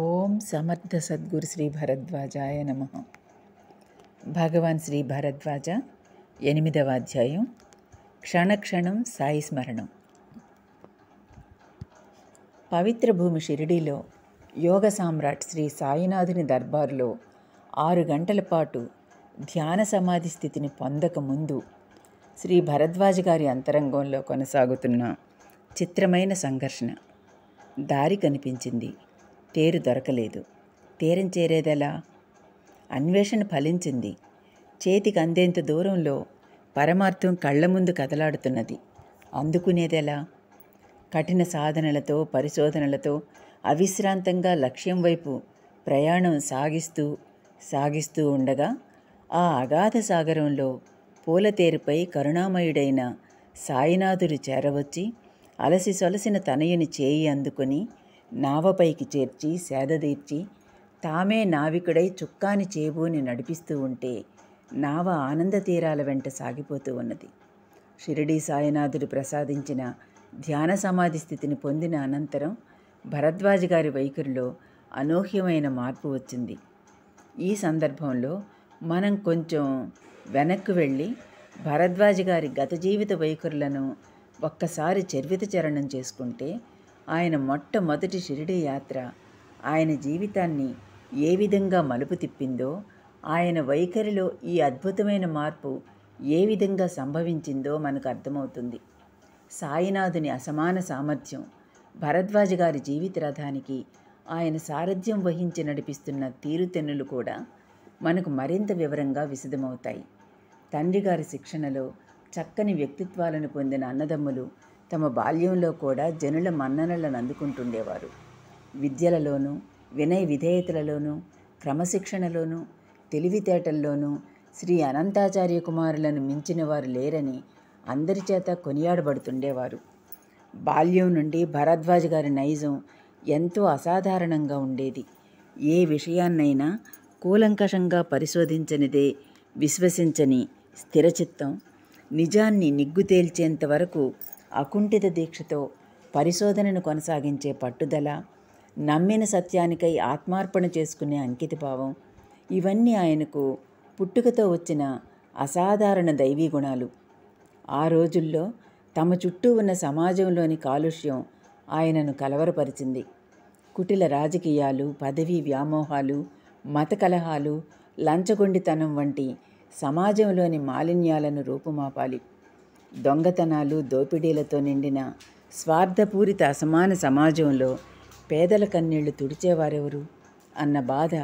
ఓం సమర్థ సద్గురు శ్రీ భరద్వాజాయ నమ భగవాన్ శ్రీ భరద్వాజ ఎనిమిదవ అధ్యాయం క్షణక్షణం సాయి స్మరణం పవిత్ర భూమి షిరిడీలో యోగ సామ్రాట్ శ్రీ సాయినాథుని దర్బారులో ఆరు గంటల పాటు ధ్యాన సమాధి స్థితిని పొందక ముందు శ్రీ భరద్వాజ గారి అంతరంగంలో కొనసాగుతున్న చిత్రమైన సంఘర్షణ దారి కనిపించింది తేరు దొరకలేదు తీరం చేరేదెలా అన్వేషణ ఫలించింది చేతికి అందేంత దూరంలో పరమార్థం కళ్ళ ముందు కదలాడుతున్నది అందుకునేదెలా కఠిన సాధనలతో పరిశోధనలతో అవిశ్రాంతంగా లక్ష్యం వైపు ప్రయాణం సాగిస్తూ సాగిస్తూ ఉండగా ఆ అగాధ సాగరంలో పూలతేరుపై కరుణామయుడైన సాయినాథుడు చేరవచ్చి అలసి సొలసిన తనయుని చేయి అందుకొని నావపైకి చేర్చి సేదదీర్చి తామే నావికుడై చుక్కాని చేబూని నడిపిస్తూ ఉంటే నావ ఆనంద తీరాల వెంట సాగిపోతూ ఉన్నది షిరిడీ సాయినాథుడు ప్రసాదించిన ధ్యాన సమాధి స్థితిని పొందిన అనంతరం భరద్వాజ గారి వైఖరిలో అనూహ్యమైన మార్పు వచ్చింది ఈ సందర్భంలో మనం కొంచెం వెనక్కు వెళ్ళి భరద్వాజ గారి గత జీవిత వైఖరులను ఒక్కసారి చర్విత చరణం చేసుకుంటే ఆయన మొట్టమొదటి షిరిడీ యాత్ర ఆయన జీవితాన్ని ఏ విధంగా మలుపు తిప్పిందో ఆయన వైఖరిలో ఈ అద్భుతమైన మార్పు ఏ విధంగా సంభవించిందో మనకు అర్థమవుతుంది సాయినాథుని అసమాన సామర్థ్యం భరద్వాజ గారి జీవిత రథానికి ఆయన సారథ్యం వహించి నడిపిస్తున్న తీరుతెన్నులు కూడా మనకు మరింత వివరంగా విశదమవుతాయి తండ్రి గారి శిక్షణలో చక్కని వ్యక్తిత్వాలను పొందిన అన్నదమ్ములు తమ బాల్యంలో కూడా జనుల మన్ననలను అందుకుంటుండేవారు విద్యలలోనూ వినయ విధేయతలలోనూ క్రమశిక్షణలోనూ తెలివితేటల్లోనూ శ్రీ అనంతాచార్య కుమారులను మించిన వారు లేరని అందరి చేత కొనియాడబడుతుండేవారు బాల్యం నుండి భరద్వాజ్ గారి నైజం ఎంతో అసాధారణంగా ఉండేది ఏ విషయాన్నైనా కూలంకషంగా పరిశోధించనిదే విశ్వసించని స్థిరచిత్తం నిజాన్ని నిగ్గు తేల్చేంత వరకు అకుంఠిత దీక్షతో పరిశోధనను కొనసాగించే పట్టుదల నమ్మిన సత్యానికై ఆత్మార్పణ చేసుకునే అంకితభావం ఇవన్నీ ఆయనకు పుట్టుకతో వచ్చిన అసాధారణ దైవీ గుణాలు ఆ రోజుల్లో తమ చుట్టూ ఉన్న సమాజంలోని కాలుష్యం ఆయనను కలవరపరిచింది కుటిల రాజకీయాలు పదవీ వ్యామోహాలు మత కలహాలు లంచగొండితనం వంటి సమాజంలోని మాలిన్యాలను రూపుమాపాలి దొంగతనాలు దోపిడీలతో నిండిన స్వార్థపూరిత అసమాన సమాజంలో పేదల కన్నీళ్లు తుడిచేవారెవరు అన్న బాధ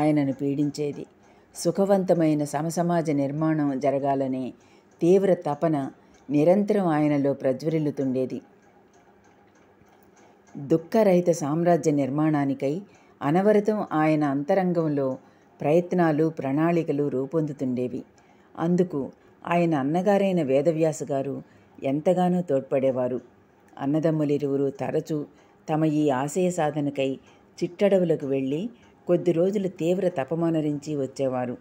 ఆయనను పీడించేది సుఖవంతమైన సమసమాజ నిర్మాణం జరగాలనే తీవ్ర తపన నిరంతరం ఆయనలో ప్రజ్వరిల్లుతుండేది దుఃఖరహిత సామ్రాజ్య నిర్మాణానికై అనవరతం ఆయన అంతరంగంలో ప్రయత్నాలు ప్రణాళికలు రూపొందుతుండేవి అందుకు ఆయన అన్నగారైన వేదవ్యాస గారు ఎంతగానో తోడ్పడేవారు అన్నదమ్ములిరువురు తరచూ తమ ఈ ఆశయ సాధనకై చిట్టడవులకు వెళ్ళి కొద్ది రోజులు తీవ్ర తపమనరించి వచ్చేవారు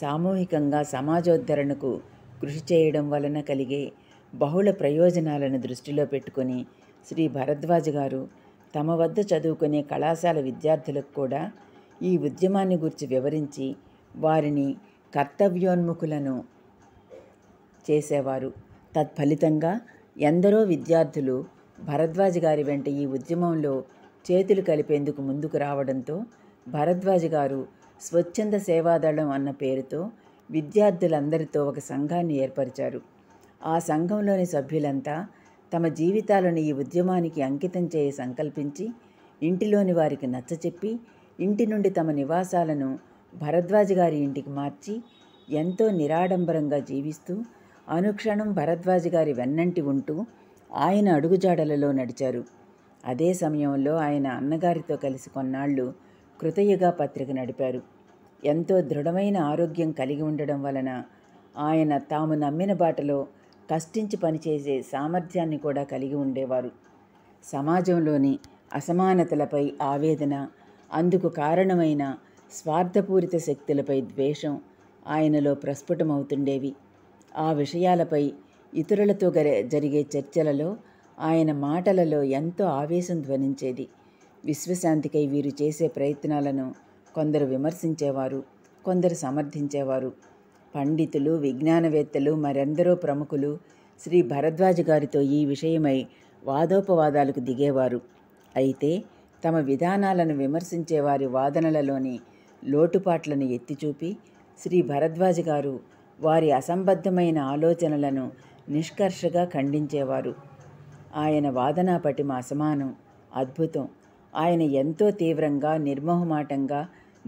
సామూహికంగా సమాజోద్ధరణకు కృషి చేయడం వలన కలిగే బహుళ ప్రయోజనాలను దృష్టిలో పెట్టుకుని శ్రీ భరద్వాజ్ గారు తమ వద్ద చదువుకునే కళాశాల విద్యార్థులకు కూడా ఈ ఉద్యమాన్ని గురించి వివరించి వారిని కర్తవ్యోన్ముఖులను చేసేవారు తత్ఫలితంగా ఎందరో విద్యార్థులు భరద్వాజ గారి వెంట ఈ ఉద్యమంలో చేతులు కలిపేందుకు ముందుకు రావడంతో భరద్వాజ గారు స్వచ్ఛంద సేవాదళం అన్న పేరుతో విద్యార్థులందరితో ఒక సంఘాన్ని ఏర్పరిచారు ఆ సంఘంలోని సభ్యులంతా తమ జీవితాలను ఈ ఉద్యమానికి అంకితం చేయ సంకల్పించి ఇంటిలోని వారికి నచ్చచెప్పి ఇంటి నుండి తమ నివాసాలను భరద్వాజ గారి ఇంటికి మార్చి ఎంతో నిరాడంబరంగా జీవిస్తూ అనుక్షణం భరద్వాజి గారి వెన్నంటి ఉంటూ ఆయన అడుగుజాడలలో నడిచారు అదే సమయంలో ఆయన అన్నగారితో కలిసి కొన్నాళ్ళు కృతయుగ పత్రిక నడిపారు ఎంతో దృఢమైన ఆరోగ్యం కలిగి ఉండడం వలన ఆయన తాము నమ్మిన బాటలో కష్టించి పనిచేసే సామర్థ్యాన్ని కూడా కలిగి ఉండేవారు సమాజంలోని అసమానతలపై ఆవేదన అందుకు కారణమైన స్వార్థపూరిత శక్తులపై ద్వేషం ఆయనలో ప్రస్ఫుటమవుతుండేవి ఆ విషయాలపై ఇతరులతో జరిగే చర్చలలో ఆయన మాటలలో ఎంతో ఆవేశం ధ్వనించేది విశ్వశాంతికై వీరు చేసే ప్రయత్నాలను కొందరు విమర్శించేవారు కొందరు సమర్థించేవారు పండితులు విజ్ఞానవేత్తలు మరెందరో ప్రముఖులు శ్రీ భరద్వాజ గారితో ఈ విషయమై వాదోపవాదాలకు దిగేవారు అయితే తమ విధానాలను విమర్శించే వారి వాదనలలోని లోటుపాట్లను ఎత్తిచూపి శ్రీ భరద్వాజ గారు వారి అసంబద్ధమైన ఆలోచనలను నిష్కర్షగా ఖండించేవారు ఆయన వాదనా పటిమ అసమానం అద్భుతం ఆయన ఎంతో తీవ్రంగా నిర్మోహమాటంగా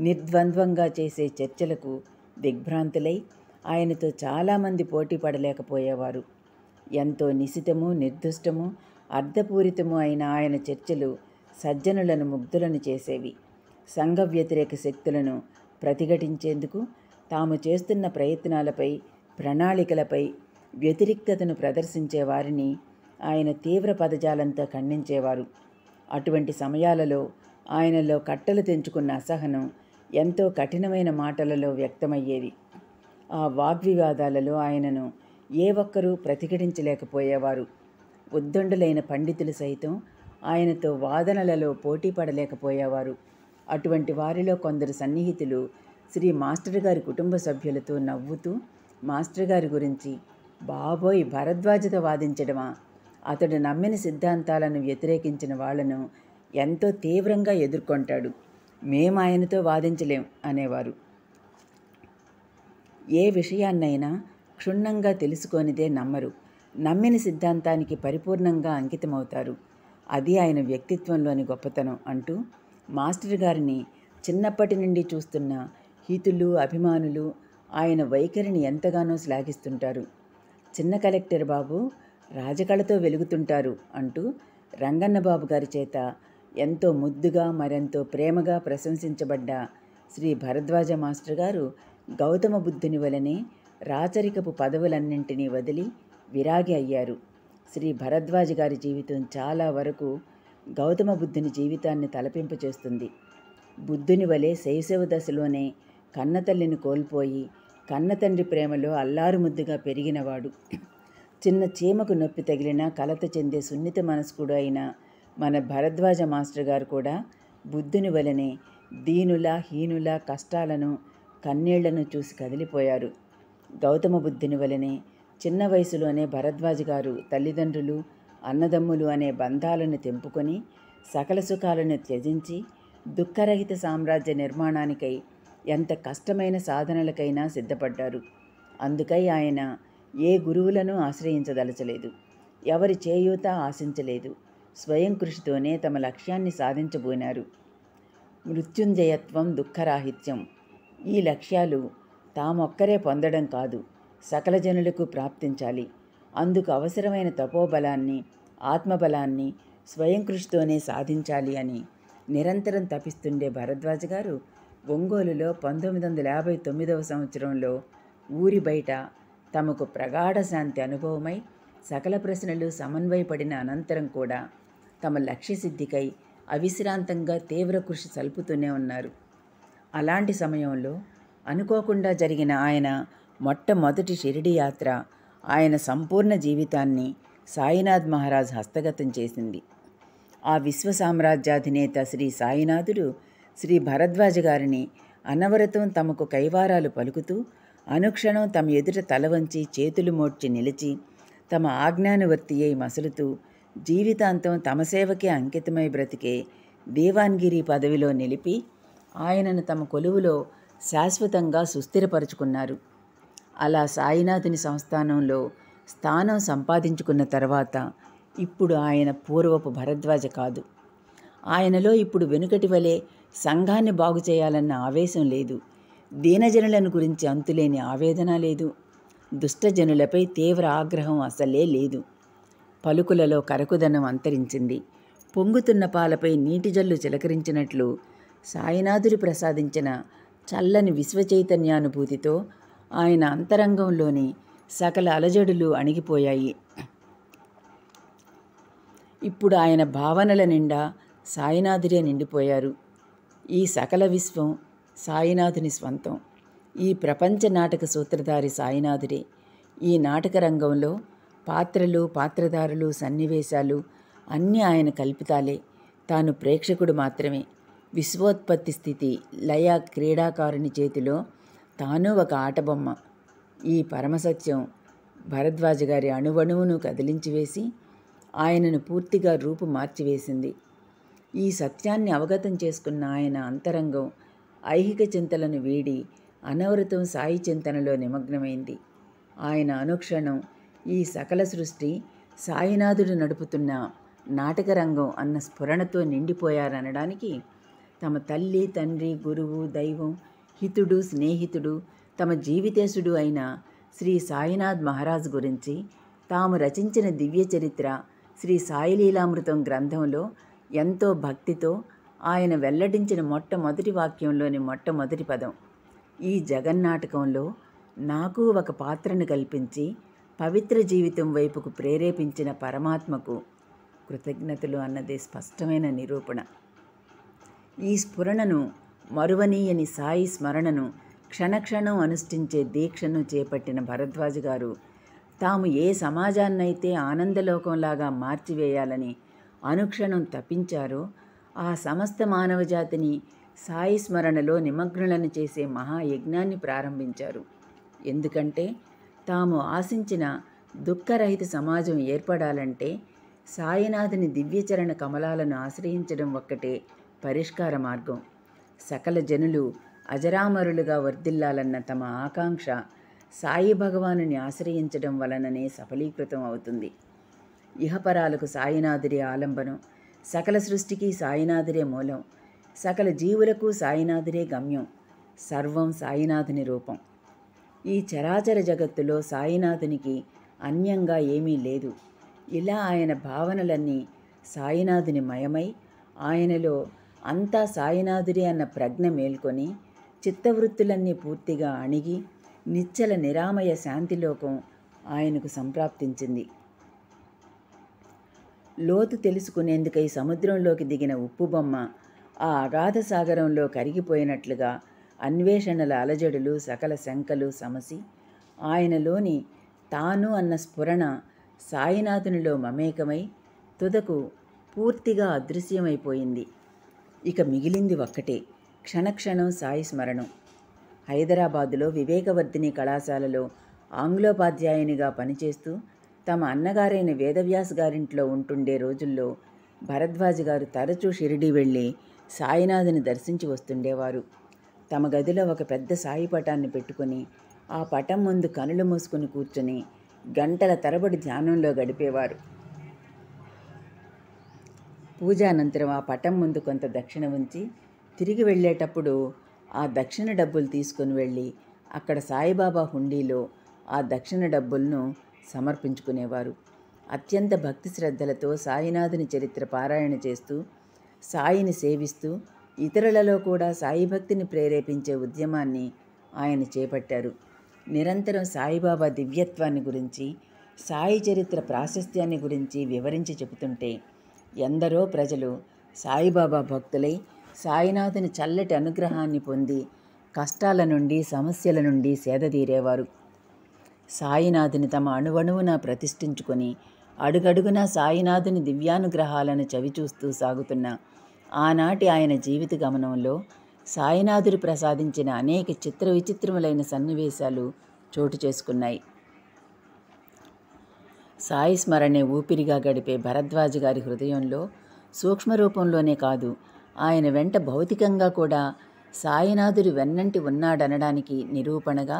నిర్ద్వంద్వంగా చేసే చర్చలకు దిగ్భ్రాంతులై ఆయనతో చాలామంది పోటీ పడలేకపోయేవారు ఎంతో నిశితము నిర్దుష్టము అర్థపూరితము అయిన ఆయన చర్చలు సజ్జనులను ముగ్ధులను చేసేవి సంఘ వ్యతిరేక శక్తులను ప్రతిఘటించేందుకు తాము చేస్తున్న ప్రయత్నాలపై ప్రణాళికలపై వ్యతిరిక్తతను ప్రదర్శించే వారిని ఆయన తీవ్ర పదజాలంతో ఖండించేవారు అటువంటి సమయాలలో ఆయనలో కట్టలు తెంచుకున్న అసహనం ఎంతో కఠినమైన మాటలలో వ్యక్తమయ్యేది ఆ వాగ్వివాదాలలో ఆయనను ఏ ఒక్కరూ ప్రతిఘటించలేకపోయేవారు ఉద్దండులైన పండితులు సైతం ఆయనతో వాదనలలో పోటీ పడలేకపోయేవారు అటువంటి వారిలో కొందరు సన్నిహితులు శ్రీ మాస్టర్ గారి కుటుంబ సభ్యులతో నవ్వుతూ మాస్టర్ గారి గురించి బాబోయ్ భరద్వాజతో వాదించడమా అతడు నమ్మిన సిద్ధాంతాలను వ్యతిరేకించిన వాళ్లను ఎంతో తీవ్రంగా ఎదుర్కొంటాడు మేము ఆయనతో వాదించలేం అనేవారు ఏ విషయాన్నైనా క్షుణ్ణంగా తెలుసుకొనిదే నమ్మరు నమ్మిన సిద్ధాంతానికి పరిపూర్ణంగా అంకితమవుతారు అది ఆయన వ్యక్తిత్వంలోని గొప్పతనం అంటూ మాస్టర్ గారిని చిన్నప్పటి నుండి చూస్తున్న హితులు అభిమానులు ఆయన వైఖరిని ఎంతగానో శ్లాఘిస్తుంటారు చిన్న కలెక్టర్ బాబు రాజకళతో వెలుగుతుంటారు అంటూ రంగన్నబాబు గారి చేత ఎంతో ముద్దుగా మరెంతో ప్రేమగా ప్రశంసించబడ్డ శ్రీ భరద్వాజ మాస్టర్ గారు గౌతమ బుద్ధుని వలనే రాచరికపు పదవులన్నింటినీ వదిలి విరాగి అయ్యారు శ్రీ భరద్వాజ గారి జీవితం చాలా వరకు గౌతమ బుద్ధుని జీవితాన్ని తలపింపు చేస్తుంది బుద్ధుని వలె శైశవ దశలోనే కన్నతల్లిని కోల్పోయి కన్నతండ్రి ప్రేమలో అల్లారుముద్దుగా పెరిగినవాడు చిన్న చీమకు నొప్పి తగిలినా కలత చెందే సున్నిత మనస్కుడు అయిన మన భరద్వాజ మాస్టర్ గారు కూడా బుద్ధుని వలనే దీనుల హీనుల కష్టాలను కన్నీళ్లను చూసి కదిలిపోయారు గౌతమ బుద్ధుని వలనే చిన్న వయసులోనే భరద్వాజ గారు తల్లిదండ్రులు అన్నదమ్ములు అనే బంధాలను తెంపుకొని సకల సుఖాలను త్యజించి దుఃఖరహిత సామ్రాజ్య నిర్మాణానికై ఎంత కష్టమైన సాధనలకైనా సిద్ధపడ్డారు అందుకై ఆయన ఏ గురువులను ఆశ్రయించదలచలేదు ఎవరి చేయూత ఆశించలేదు స్వయం కృషితోనే తమ లక్ష్యాన్ని సాధించబోయినారు మృత్యుంజయత్వం దుఃఖరాహిత్యం ఈ లక్ష్యాలు తామొక్కరే పొందడం కాదు సకల జనులకు ప్రాప్తించాలి అందుకు అవసరమైన తపోబలాన్ని ఆత్మబలాన్ని స్వయం కృషితోనే సాధించాలి అని నిరంతరం తపిస్తుండే భరద్వాజ గారు ఒంగోలులో పంతొమ్మిది వందల యాభై తొమ్మిదవ సంవత్సరంలో ఊరి బయట తమకు ప్రగాఢ శాంతి అనుభవమై సకల ప్రశ్నలు సమన్వయపడిన అనంతరం కూడా తమ లక్ష్య సిద్ధికై అవిశ్రాంతంగా తీవ్ర కృషి సల్పుతూనే ఉన్నారు అలాంటి సమయంలో అనుకోకుండా జరిగిన ఆయన మొట్టమొదటి షిరిడి యాత్ర ఆయన సంపూర్ణ జీవితాన్ని సాయినాథ్ మహారాజ్ హస్తగతం చేసింది ఆ విశ్వ సామ్రాజ్యాధినేత శ్రీ సాయినాథుడు శ్రీ భరద్వాజ గారిని అనవరతం తమకు కైవారాలు పలుకుతూ అనుక్షణం తమ ఎదుట తల వంచి చేతులు మోడ్చి నిలిచి తమ ఆజ్ఞానువర్తి అయి మసులుతూ జీవితాంతం తమ సేవకే అంకితమై బ్రతికే దేవాన్గిరి పదవిలో నిలిపి ఆయనను తమ కొలువులో శాశ్వతంగా సుస్థిరపరుచుకున్నారు అలా సాయినాథుని సంస్థానంలో స్థానం సంపాదించుకున్న తర్వాత ఇప్పుడు ఆయన పూర్వపు భరద్వాజ కాదు ఆయనలో ఇప్పుడు వెనుకటి వలె సంఘాన్ని బాగు చేయాలన్న ఆవేశం లేదు దీనజనులను గురించి అంతులేని ఆవేదన లేదు దుష్టజనులపై తీవ్ర ఆగ్రహం అసలే లేదు పలుకులలో కరకుదనం అంతరించింది పొంగుతున్న పాలపై నీటి జల్లు చిలకరించినట్లు సాయినాథుడి ప్రసాదించిన చల్లని విశ్వచైతన్యానుభూతితో ఆయన అంతరంగంలోని సకల అలజడులు అణిగిపోయాయి ఇప్పుడు ఆయన భావనల నిండా సాయినాథుడే నిండిపోయారు ఈ సకల విశ్వం సాయినాథుని స్వంతం ఈ ప్రపంచ నాటక సూత్రధారి సాయినాథుడే ఈ నాటక రంగంలో పాత్రలు పాత్రధారులు సన్నివేశాలు అన్నీ ఆయన కల్పితాలే తాను ప్రేక్షకుడు మాత్రమే విశ్వోత్పత్తి స్థితి లయ క్రీడాకారుని చేతిలో తాను ఒక ఆటబొమ్మ ఈ పరమసత్యం భరద్వాజ గారి అణువణువును కదిలించివేసి ఆయనను పూర్తిగా రూపు మార్చివేసింది ఈ సత్యాన్ని అవగతం చేసుకున్న ఆయన అంతరంగం ఐహిక చింతలను వీడి అనవరతం సాయి చింతనలో నిమగ్నమైంది ఆయన అనుక్షణం ఈ సకల సృష్టి సాయినాథుడు నడుపుతున్న నాటకరంగం అన్న స్ఫురణతో నిండిపోయారనడానికి తమ తల్లి తండ్రి గురువు దైవం హితుడు స్నేహితుడు తమ జీవితేశుడు అయిన శ్రీ సాయినాథ్ మహారాజ్ గురించి తాము రచించిన దివ్య చరిత్ర శ్రీ సాయిలీలామృతం గ్రంథంలో ఎంతో భక్తితో ఆయన వెల్లడించిన మొట్టమొదటి వాక్యంలోని మొట్టమొదటి పదం ఈ జగన్నాటకంలో నాకు ఒక పాత్రను కల్పించి పవిత్ర జీవితం వైపుకు ప్రేరేపించిన పరమాత్మకు కృతజ్ఞతలు అన్నది స్పష్టమైన నిరూపణ ఈ స్ఫురణను మరువనీయని సాయి స్మరణను క్షణక్షణం అనుష్ఠించే దీక్షను చేపట్టిన భరద్వాజ్ గారు తాము ఏ సమాజాన్నైతే ఆనందలోకంలాగా మార్చివేయాలని అనుక్షణం తపించారో ఆ సమస్త మానవజాతిని సాయి స్మరణలో నిమగ్నులను చేసే మహాయజ్ఞాన్ని ప్రారంభించారు ఎందుకంటే తాము ఆశించిన దుఃఖరహిత సమాజం ఏర్పడాలంటే సాయినాథుని దివ్యచరణ కమలాలను ఆశ్రయించడం ఒక్కటే పరిష్కార మార్గం సకల జనులు అజరామరులుగా వర్ధిల్లాలన్న తమ ఆకాంక్ష సాయి భగవానుని ఆశ్రయించడం వలననే సఫలీకృతం అవుతుంది ఇహపరాలకు సాయినాథుడే ఆలంబనం సకల సృష్టికి సాయినాథుడే మూలం సకల జీవులకు సాయినాథుడే గమ్యం సర్వం సాయినాథుని రూపం ఈ చరాచర జగత్తులో సాయినాథునికి అన్యంగా ఏమీ లేదు ఇలా ఆయన భావనలన్నీ సాయినాథుని మయమై ఆయనలో అంతా సాయినాథుడే అన్న ప్రజ్ఞ మేల్కొని చిత్తవృత్తులన్నీ పూర్తిగా అణిగి నిచ్చల నిరామయ శాంతిలోకం ఆయనకు సంప్రాప్తించింది లోతు తెలుసుకునేందుకై సముద్రంలోకి దిగిన ఉప్పు బొమ్మ ఆ అగాధ సాగరంలో కరిగిపోయినట్లుగా అన్వేషణల అలజడులు సకల శంకలు సమసి ఆయనలోని తాను అన్న స్ఫురణ సాయినాథునిలో మమేకమై తుదకు పూర్తిగా అదృశ్యమైపోయింది ఇక మిగిలింది ఒక్కటే క్షణక్షణం సాయి స్మరణం హైదరాబాదులో వివేకవర్ధిని కళాశాలలో ఆంగ్లోపాధ్యాయునిగా పనిచేస్తూ తమ అన్నగారైన వేదవ్యాస్ గారింట్లో ఉంటుండే రోజుల్లో భరద్వాజ్ గారు తరచూ షిరిడి వెళ్ళి సాయినాథుని దర్శించి వస్తుండేవారు తమ గదిలో ఒక పెద్ద సాయి పటాన్ని పెట్టుకుని ఆ పటం ముందు కనులు మూసుకుని కూర్చొని గంటల తరబడి ధ్యానంలో గడిపేవారు పూజ అనంతరం ఆ పటం ముందు కొంత దక్షిణ ఉంచి తిరిగి వెళ్ళేటప్పుడు ఆ దక్షిణ డబ్బులు తీసుకుని వెళ్ళి అక్కడ సాయిబాబా హుండీలో ఆ దక్షిణ డబ్బులను సమర్పించుకునేవారు అత్యంత భక్తి శ్రద్ధలతో సాయినాథుని చరిత్ర పారాయణ చేస్తూ సాయిని సేవిస్తూ ఇతరులలో కూడా సాయి భక్తిని ప్రేరేపించే ఉద్యమాన్ని ఆయన చేపట్టారు నిరంతరం సాయిబాబా దివ్యత్వాన్ని గురించి సాయి చరిత్ర ప్రాశస్త్యాన్ని గురించి వివరించి చెబుతుంటే ఎందరో ప్రజలు సాయిబాబా భక్తులై సాయినాథుని చల్లటి అనుగ్రహాన్ని పొంది కష్టాల నుండి సమస్యల నుండి సేదతీరేవారు సాయినాథుని తమ అణువణువున ప్రతిష్ఠించుకొని అడుగడుగున సాయినాథుని దివ్యానుగ్రహాలను చవిచూస్తూ సాగుతున్న ఆనాటి ఆయన జీవిత గమనంలో సాయినాథుడు ప్రసాదించిన అనేక చిత్ర విచిత్రములైన సన్నివేశాలు చోటు చేసుకున్నాయి సాయి స్మరణే ఊపిరిగా గడిపే భరద్వాజ గారి హృదయంలో సూక్ష్మ రూపంలోనే కాదు ఆయన వెంట భౌతికంగా కూడా సాయినాథుడు వెన్నంటి ఉన్నాడనడానికి నిరూపణగా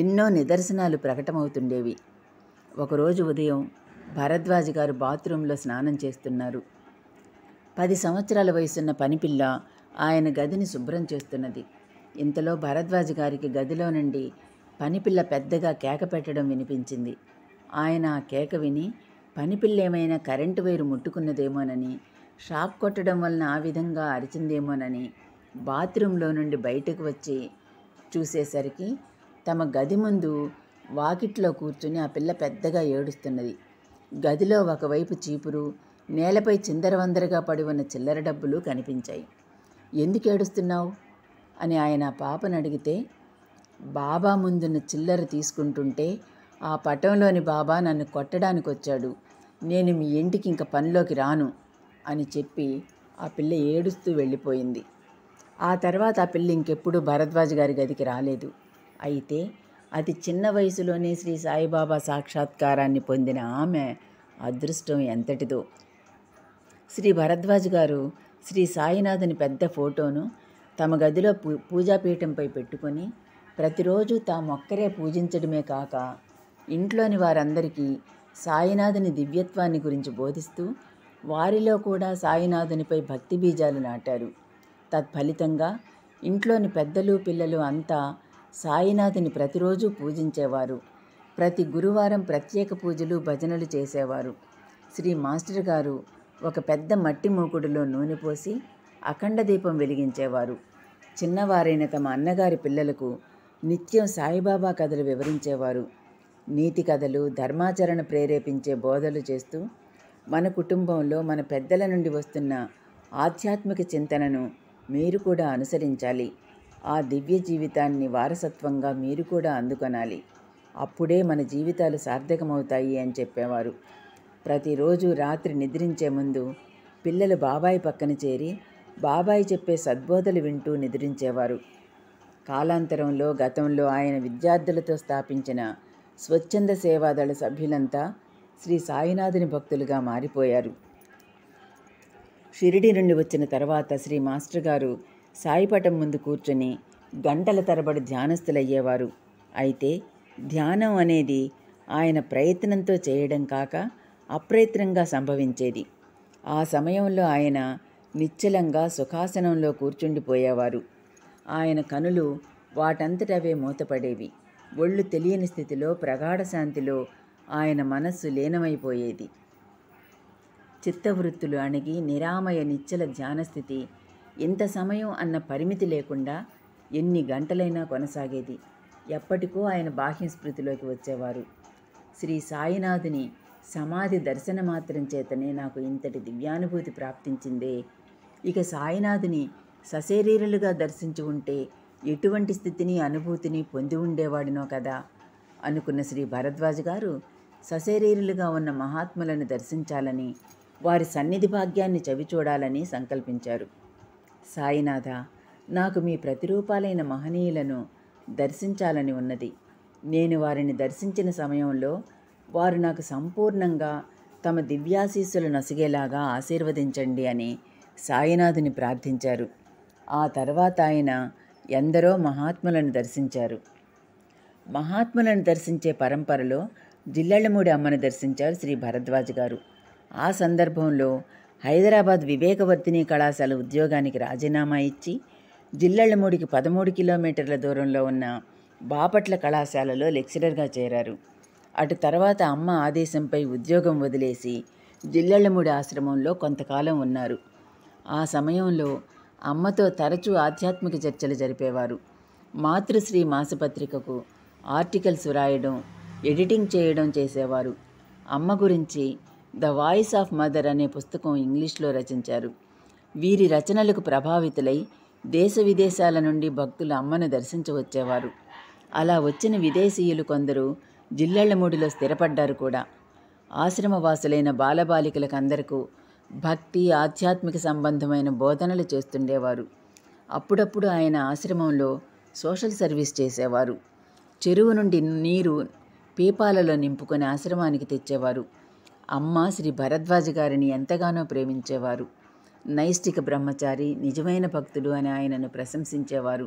ఎన్నో నిదర్శనాలు ప్రకటమవుతుండేవి ఒకరోజు ఉదయం భరద్వాజ్ గారు బాత్రూంలో స్నానం చేస్తున్నారు పది సంవత్సరాల వయసున్న పనిపిల్ల ఆయన గదిని శుభ్రం చేస్తున్నది ఇంతలో భరద్వాజ్ గారికి గదిలో నుండి పనిపిల్ల పెద్దగా కేక పెట్టడం వినిపించింది ఆయన ఆ కేక విని పనిపిల్ల ఏమైనా కరెంటు వైరు ముట్టుకున్నదేమోనని షాక్ కొట్టడం వలన ఆ విధంగా అరిచిందేమోనని బాత్రూంలో నుండి బయటకు వచ్చి చూసేసరికి తమ గది ముందు వాకిట్లో కూర్చుని ఆ పిల్ల పెద్దగా ఏడుస్తున్నది గదిలో ఒకవైపు చీపురు నేలపై చిందరవందరగా పడి ఉన్న చిల్లర డబ్బులు కనిపించాయి ఎందుకు ఏడుస్తున్నావు అని ఆయన పాపను అడిగితే బాబా ముందున్న చిల్లర తీసుకుంటుంటే ఆ పటంలోని బాబా నన్ను కొట్టడానికి వచ్చాడు నేను మీ ఇంటికి ఇంక పనిలోకి రాను అని చెప్పి ఆ పిల్ల ఏడుస్తూ వెళ్ళిపోయింది ఆ తర్వాత ఆ పిల్ల ఇంకెప్పుడు భరద్వాజ్ గారి గదికి రాలేదు అయితే అతి చిన్న వయసులోనే శ్రీ సాయిబాబా సాక్షాత్కారాన్ని పొందిన ఆమె అదృష్టం ఎంతటిదో శ్రీ భరద్వాజ్ గారు శ్రీ సాయినాథుని పెద్ద ఫోటోను తమ గదిలో పూ పూజాపీఠంపై పెట్టుకొని ప్రతిరోజు తాము ఒక్కరే పూజించడమే కాక ఇంట్లోని వారందరికీ సాయినాథుని దివ్యత్వాన్ని గురించి బోధిస్తూ వారిలో కూడా సాయినాథునిపై భక్తి బీజాలు నాటారు తత్ఫలితంగా ఇంట్లోని పెద్దలు పిల్లలు అంతా సాయినాథుని ప్రతిరోజు పూజించేవారు ప్రతి గురువారం ప్రత్యేక పూజలు భజనలు చేసేవారు శ్రీ మాస్టర్ గారు ఒక పెద్ద మట్టి మూకుడులో నూనె పోసి అఖండ దీపం వెలిగించేవారు చిన్నవారైన తమ అన్నగారి పిల్లలకు నిత్యం సాయిబాబా కథలు వివరించేవారు నీతి కథలు ధర్మాచరణ ప్రేరేపించే బోధలు చేస్తూ మన కుటుంబంలో మన పెద్దల నుండి వస్తున్న ఆధ్యాత్మిక చింతనను మీరు కూడా అనుసరించాలి ఆ దివ్య జీవితాన్ని వారసత్వంగా మీరు కూడా అందుకొనాలి అప్పుడే మన జీవితాలు సార్థకమవుతాయి అని చెప్పేవారు ప్రతిరోజు రాత్రి నిద్రించే ముందు పిల్లలు బాబాయి పక్కన చేరి బాబాయి చెప్పే సద్బోధలు వింటూ నిద్రించేవారు కాలాంతరంలో గతంలో ఆయన విద్యార్థులతో స్థాపించిన స్వచ్ఛంద సేవాదళ సభ్యులంతా శ్రీ సాయినాథుని భక్తులుగా మారిపోయారు షిరిడి నుండి వచ్చిన తర్వాత శ్రీ మాస్టర్ గారు సాయిపటం ముందు కూర్చొని గంటల తరబడి ధ్యానస్థులయ్యేవారు అయితే ధ్యానం అనేది ఆయన ప్రయత్నంతో చేయడం కాక అప్రయత్నంగా సంభవించేది ఆ సమయంలో ఆయన నిశ్చలంగా సుఖాసనంలో కూర్చుండిపోయేవారు ఆయన కనులు వాటంతటవే మూతపడేవి ఒళ్ళు తెలియని స్థితిలో ప్రగాఢ శాంతిలో ఆయన మనస్సు లీనమైపోయేది చిత్తవృత్తులు అణిగి నిరామయ నిశ్చల ధ్యానస్థితి ఇంత సమయం అన్న పరిమితి లేకుండా ఎన్ని గంటలైనా కొనసాగేది ఎప్పటికో ఆయన బాహ్య స్మృతిలోకి వచ్చేవారు శ్రీ సాయినాథుని సమాధి దర్శన మాత్రం చేతనే నాకు ఇంతటి దివ్యానుభూతి ప్రాప్తించిందే ఇక సాయినాథుని సశరీరులుగా దర్శించి ఉంటే ఎటువంటి స్థితిని అనుభూతిని పొంది ఉండేవాడినో కదా అనుకున్న శ్రీ భరద్వాజ్ గారు సశరీరులుగా ఉన్న మహాత్ములను దర్శించాలని వారి సన్నిధి భాగ్యాన్ని చవిచూడాలని సంకల్పించారు సాయినాథ నాకు మీ ప్రతిరూపాలైన మహనీయులను దర్శించాలని ఉన్నది నేను వారిని దర్శించిన సమయంలో వారు నాకు సంపూర్ణంగా తమ దివ్యాశీస్సులు నసిగేలాగా ఆశీర్వదించండి అని సాయినాథుని ప్రార్థించారు ఆ తర్వాత ఆయన ఎందరో మహాత్ములను దర్శించారు మహాత్ములను దర్శించే పరంపరలో జిల్లెళ్ళమూడి అమ్మను దర్శించారు శ్రీ భరద్వాజ్ గారు ఆ సందర్భంలో హైదరాబాద్ వివేకవర్ధిని కళాశాల ఉద్యోగానికి రాజీనామా ఇచ్చి జిల్లళ్ళమూడికి పదమూడు కిలోమీటర్ల దూరంలో ఉన్న బాపట్ల కళాశాలలో లెక్చరర్గా చేరారు అటు తర్వాత అమ్మ ఆదేశంపై ఉద్యోగం వదిలేసి జిల్లళ్ళమూడి ఆశ్రమంలో కొంతకాలం ఉన్నారు ఆ సమయంలో అమ్మతో తరచూ ఆధ్యాత్మిక చర్చలు జరిపేవారు మాతృశ్రీ మాసపత్రికకు ఆర్టికల్స్ వ్రాయడం ఎడిటింగ్ చేయడం చేసేవారు అమ్మ గురించి ద వాయిస్ ఆఫ్ మదర్ అనే పుస్తకం ఇంగ్లీష్లో రచించారు వీరి రచనలకు ప్రభావితులై దేశ విదేశాల నుండి భక్తులు అమ్మను దర్శించవచ్చేవారు అలా వచ్చిన విదేశీయులు కొందరు జిల్లెళ్లమూడిలో స్థిరపడ్డారు కూడా ఆశ్రమవాసులైన బాలబాలికలకందరకు భక్తి ఆధ్యాత్మిక సంబంధమైన బోధనలు చేస్తుండేవారు అప్పుడప్పుడు ఆయన ఆశ్రమంలో సోషల్ సర్వీస్ చేసేవారు చెరువు నుండి నీరు పీపాలలో నింపుకొని ఆశ్రమానికి తెచ్చేవారు అమ్మ శ్రీ భరద్వాజ గారిని ఎంతగానో ప్రేమించేవారు నైష్టిక బ్రహ్మచారి నిజమైన భక్తుడు అని ఆయనను ప్రశంసించేవారు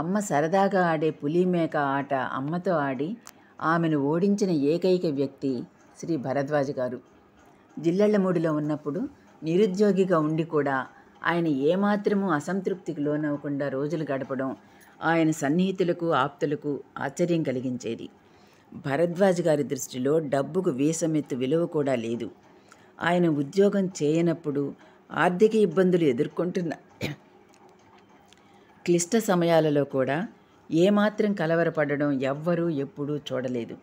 అమ్మ సరదాగా ఆడే పులిమేక ఆట అమ్మతో ఆడి ఆమెను ఓడించిన ఏకైక వ్యక్తి శ్రీ భరద్వాజ గారు జిల్లెళ్లమూడిలో ఉన్నప్పుడు నిరుద్యోగిగా ఉండి కూడా ఆయన ఏమాత్రమూ అసంతృప్తికి లోనవ్వకుండా రోజులు గడపడం ఆయన సన్నిహితులకు ఆప్తులకు ఆశ్చర్యం కలిగించేది భరద్వాజ్ గారి దృష్టిలో డబ్బుకు వీసమెత్తు విలువ కూడా లేదు ఆయన ఉద్యోగం చేయనప్పుడు ఆర్థిక ఇబ్బందులు ఎదుర్కొంటున్న క్లిష్ట సమయాలలో కూడా ఏమాత్రం కలవరపడడం ఎవ్వరూ ఎప్పుడూ చూడలేదు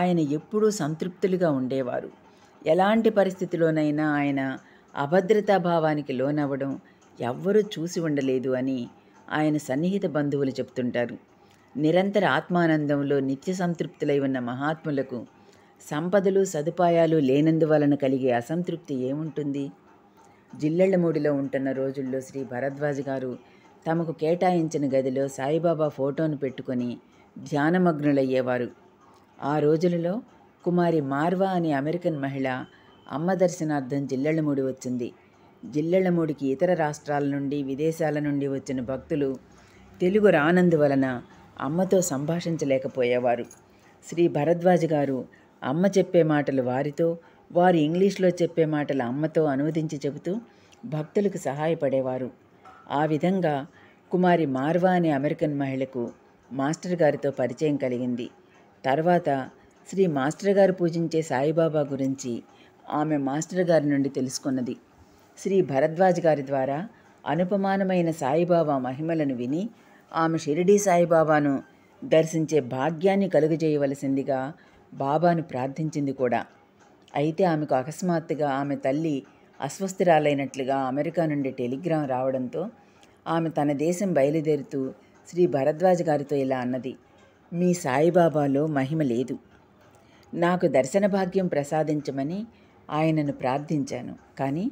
ఆయన ఎప్పుడూ సంతృప్తులుగా ఉండేవారు ఎలాంటి పరిస్థితిలోనైనా ఆయన అభద్రతాభావానికి లోనవ్వడం ఎవ్వరూ చూసి ఉండలేదు అని ఆయన సన్నిహిత బంధువులు చెప్తుంటారు నిరంతర ఆత్మానందంలో నిత్య సంతృప్తులై ఉన్న మహాత్ములకు సంపదలు సదుపాయాలు లేనందువలన కలిగే అసంతృప్తి ఏముంటుంది మూడిలో ఉంటున్న రోజుల్లో శ్రీ భరద్వాజ్ గారు తమకు కేటాయించిన గదిలో సాయిబాబా ఫోటోను పెట్టుకొని ధ్యానమగ్నులయ్యేవారు ఆ రోజులలో కుమారి మార్వా అనే అమెరికన్ మహిళ అమ్మ దర్శనార్థం జిల్లెళ్ళమూడి వచ్చింది జిల్లెళ్ళమూడికి ఇతర రాష్ట్రాల నుండి విదేశాల నుండి వచ్చిన భక్తులు తెలుగు రానందువలన అమ్మతో సంభాషించలేకపోయేవారు శ్రీ భరద్వాజ్ గారు అమ్మ చెప్పే మాటలు వారితో వారు ఇంగ్లీష్లో చెప్పే మాటలు అమ్మతో అనువదించి చెబుతూ భక్తులకు సహాయపడేవారు ఆ విధంగా కుమారి మార్వా అనే అమెరికన్ మహిళకు మాస్టర్ గారితో పరిచయం కలిగింది తర్వాత శ్రీ మాస్టర్ గారు పూజించే సాయిబాబా గురించి ఆమె మాస్టర్ గారి నుండి తెలుసుకున్నది శ్రీ భరద్వాజ్ గారి ద్వారా అనుపమానమైన సాయిబాబా మహిమలను విని ఆమె షిరిడీ సాయిబాబాను దర్శించే భాగ్యాన్ని కలుగజేయవలసిందిగా బాబాను ప్రార్థించింది కూడా అయితే ఆమెకు అకస్మాత్తుగా ఆమె తల్లి అస్వస్థిరాలైనట్లుగా అమెరికా నుండి టెలిగ్రామ్ రావడంతో ఆమె తన దేశం బయలుదేరుతూ శ్రీ భరద్వాజ్ గారితో ఇలా అన్నది మీ సాయిబాబాలో మహిమ లేదు నాకు దర్శన భాగ్యం ప్రసాదించమని ఆయనను ప్రార్థించాను కానీ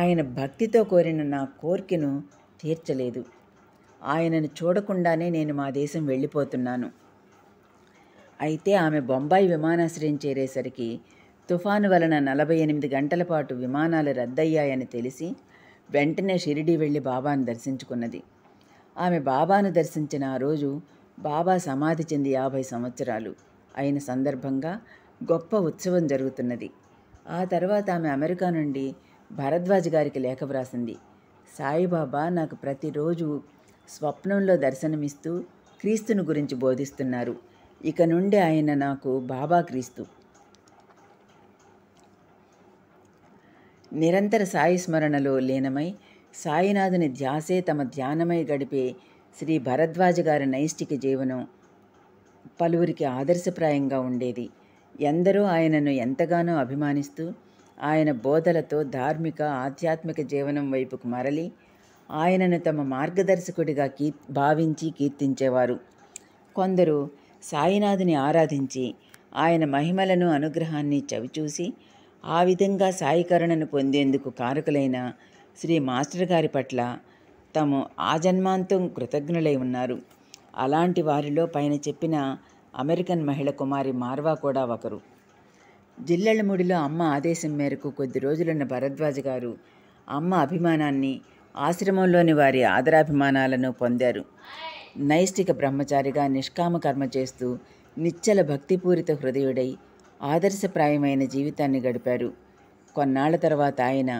ఆయన భక్తితో కోరిన నా కోరికను తీర్చలేదు ఆయనను చూడకుండానే నేను మా దేశం వెళ్ళిపోతున్నాను అయితే ఆమె బొంబాయి విమానాశ్రయం చేరేసరికి తుఫాను వలన నలభై ఎనిమిది గంటల పాటు విమానాలు రద్దయ్యాయని తెలిసి వెంటనే షిరిడి వెళ్ళి బాబాను దర్శించుకున్నది ఆమె బాబాను దర్శించిన ఆ రోజు బాబా సమాధి చెంది యాభై సంవత్సరాలు అయిన సందర్భంగా గొప్ప ఉత్సవం జరుగుతున్నది ఆ తర్వాత ఆమె అమెరికా నుండి భరద్వాజ్ గారికి లేఖ వ్రాసింది సాయిబాబా నాకు ప్రతిరోజు స్వప్నంలో దర్శనమిస్తూ క్రీస్తును గురించి బోధిస్తున్నారు ఇక నుండి ఆయన నాకు బాబా క్రీస్తు నిరంతర సాయి స్మరణలో లీనమై సాయినాథుని ధ్యాసే తమ ధ్యానమై గడిపే శ్రీ భరద్వాజ గారి నైష్టిక జీవనం పలువురికి ఆదర్శప్రాయంగా ఉండేది ఎందరో ఆయనను ఎంతగానో అభిమానిస్తూ ఆయన బోధలతో ధార్మిక ఆధ్యాత్మిక జీవనం వైపుకు మరలి ఆయనను తమ మార్గదర్శకుడిగా కీ భావించి కీర్తించేవారు కొందరు సాయినాథుని ఆరాధించి ఆయన మహిమలను అనుగ్రహాన్ని చవిచూసి ఆ విధంగా సాయికరుణను పొందేందుకు కారకులైన శ్రీ మాస్టర్ గారి పట్ల తాము ఆజన్మాంతం కృతజ్ఞులై ఉన్నారు అలాంటి వారిలో పైన చెప్పిన అమెరికన్ మహిళ కుమారి మార్వా కూడా ఒకరు జిల్లెళ్ళముడిలో అమ్మ ఆదేశం మేరకు కొద్ది రోజులున్న భరద్వాజ్ గారు అమ్మ అభిమానాన్ని ఆశ్రమంలోని వారి ఆదరాభిమానాలను పొందారు నైష్టిక బ్రహ్మచారిగా నిష్కామ కర్మ చేస్తూ నిచ్చల భక్తిపూరిత హృదయుడై ఆదర్శప్రాయమైన జీవితాన్ని గడిపారు కొన్నాళ్ల తర్వాత ఆయన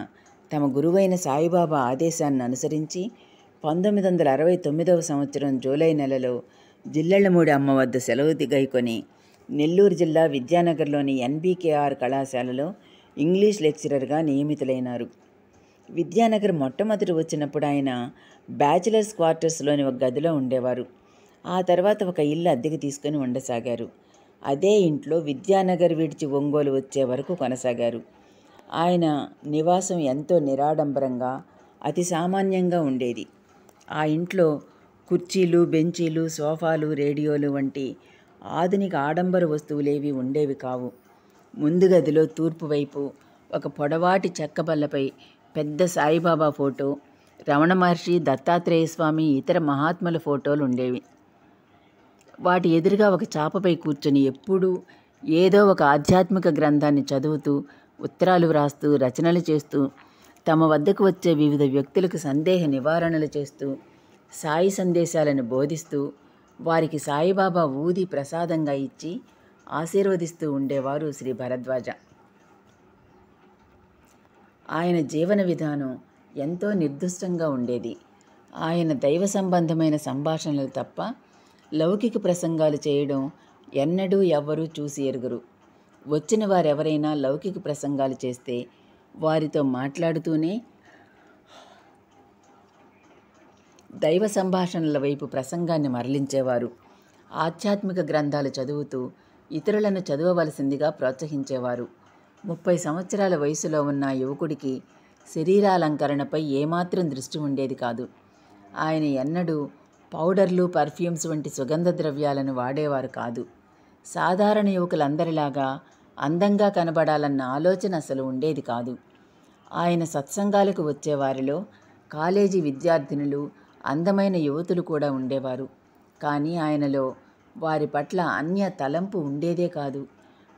తమ గురువైన సాయిబాబా ఆదేశాన్ని అనుసరించి పంతొమ్మిది వందల అరవై తొమ్మిదవ సంవత్సరం జూలై నెలలో జిల్లెళ్లమూడి అమ్మ వద్ద సెలవు దిగైకొని నెల్లూరు జిల్లా విద్యానగర్లోని ఎన్బీకేఆర్ కళాశాలలో ఇంగ్లీష్ లెక్చరర్గా నియమితులైనారు విద్యానగర్ మొట్టమొదటి వచ్చినప్పుడు ఆయన బ్యాచిలర్స్ క్వార్టర్స్లోని ఒక గదిలో ఉండేవారు ఆ తర్వాత ఒక ఇల్లు అద్దెకి తీసుకొని ఉండసాగారు అదే ఇంట్లో విద్యానగర్ విడిచి ఒంగోలు వచ్చే వరకు కొనసాగారు ఆయన నివాసం ఎంతో నిరాడంబరంగా అతి సామాన్యంగా ఉండేది ఆ ఇంట్లో కుర్చీలు బెంచీలు సోఫాలు రేడియోలు వంటి ఆధునిక ఆడంబర వస్తువులేవి ఉండేవి కావు ముందు గదిలో తూర్పు వైపు ఒక పొడవాటి చెక్క బల్లపై పెద్ద సాయిబాబా ఫోటో రమణ మహర్షి దత్తాత్రేయ స్వామి ఇతర మహాత్ముల ఫోటోలు ఉండేవి వాటి ఎదురుగా ఒక చాపపై కూర్చొని ఎప్పుడూ ఏదో ఒక ఆధ్యాత్మిక గ్రంథాన్ని చదువుతూ ఉత్తరాలు వ్రాస్తూ రచనలు చేస్తూ తమ వద్దకు వచ్చే వివిధ వ్యక్తులకు సందేహ నివారణలు చేస్తూ సాయి సందేశాలను బోధిస్తూ వారికి సాయిబాబా ఊది ప్రసాదంగా ఇచ్చి ఆశీర్వదిస్తూ ఉండేవారు శ్రీ భరద్వాజ ఆయన జీవన విధానం ఎంతో నిర్దుష్టంగా ఉండేది ఆయన దైవ సంబంధమైన సంభాషణలు తప్ప లౌకిక ప్రసంగాలు చేయడం ఎన్నడూ ఎవ్వరూ చూసి ఎరుగురు వచ్చిన వారెవరైనా లౌకిక ప్రసంగాలు చేస్తే వారితో మాట్లాడుతూనే దైవ సంభాషణల వైపు ప్రసంగాన్ని మరలించేవారు ఆధ్యాత్మిక గ్రంథాలు చదువుతూ ఇతరులను చదవవలసిందిగా ప్రోత్సహించేవారు ముప్పై సంవత్సరాల వయసులో ఉన్న యువకుడికి శరీరాలంకరణపై ఏమాత్రం దృష్టి ఉండేది కాదు ఆయన ఎన్నడూ పౌడర్లు పర్ఫ్యూమ్స్ వంటి సుగంధ ద్రవ్యాలను వాడేవారు కాదు సాధారణ యువకులందరిలాగా అందంగా కనబడాలన్న ఆలోచన అసలు ఉండేది కాదు ఆయన సత్సంగాలకు వచ్చేవారిలో కాలేజీ విద్యార్థినులు అందమైన యువతులు కూడా ఉండేవారు కానీ ఆయనలో వారి పట్ల అన్య తలంపు ఉండేదే కాదు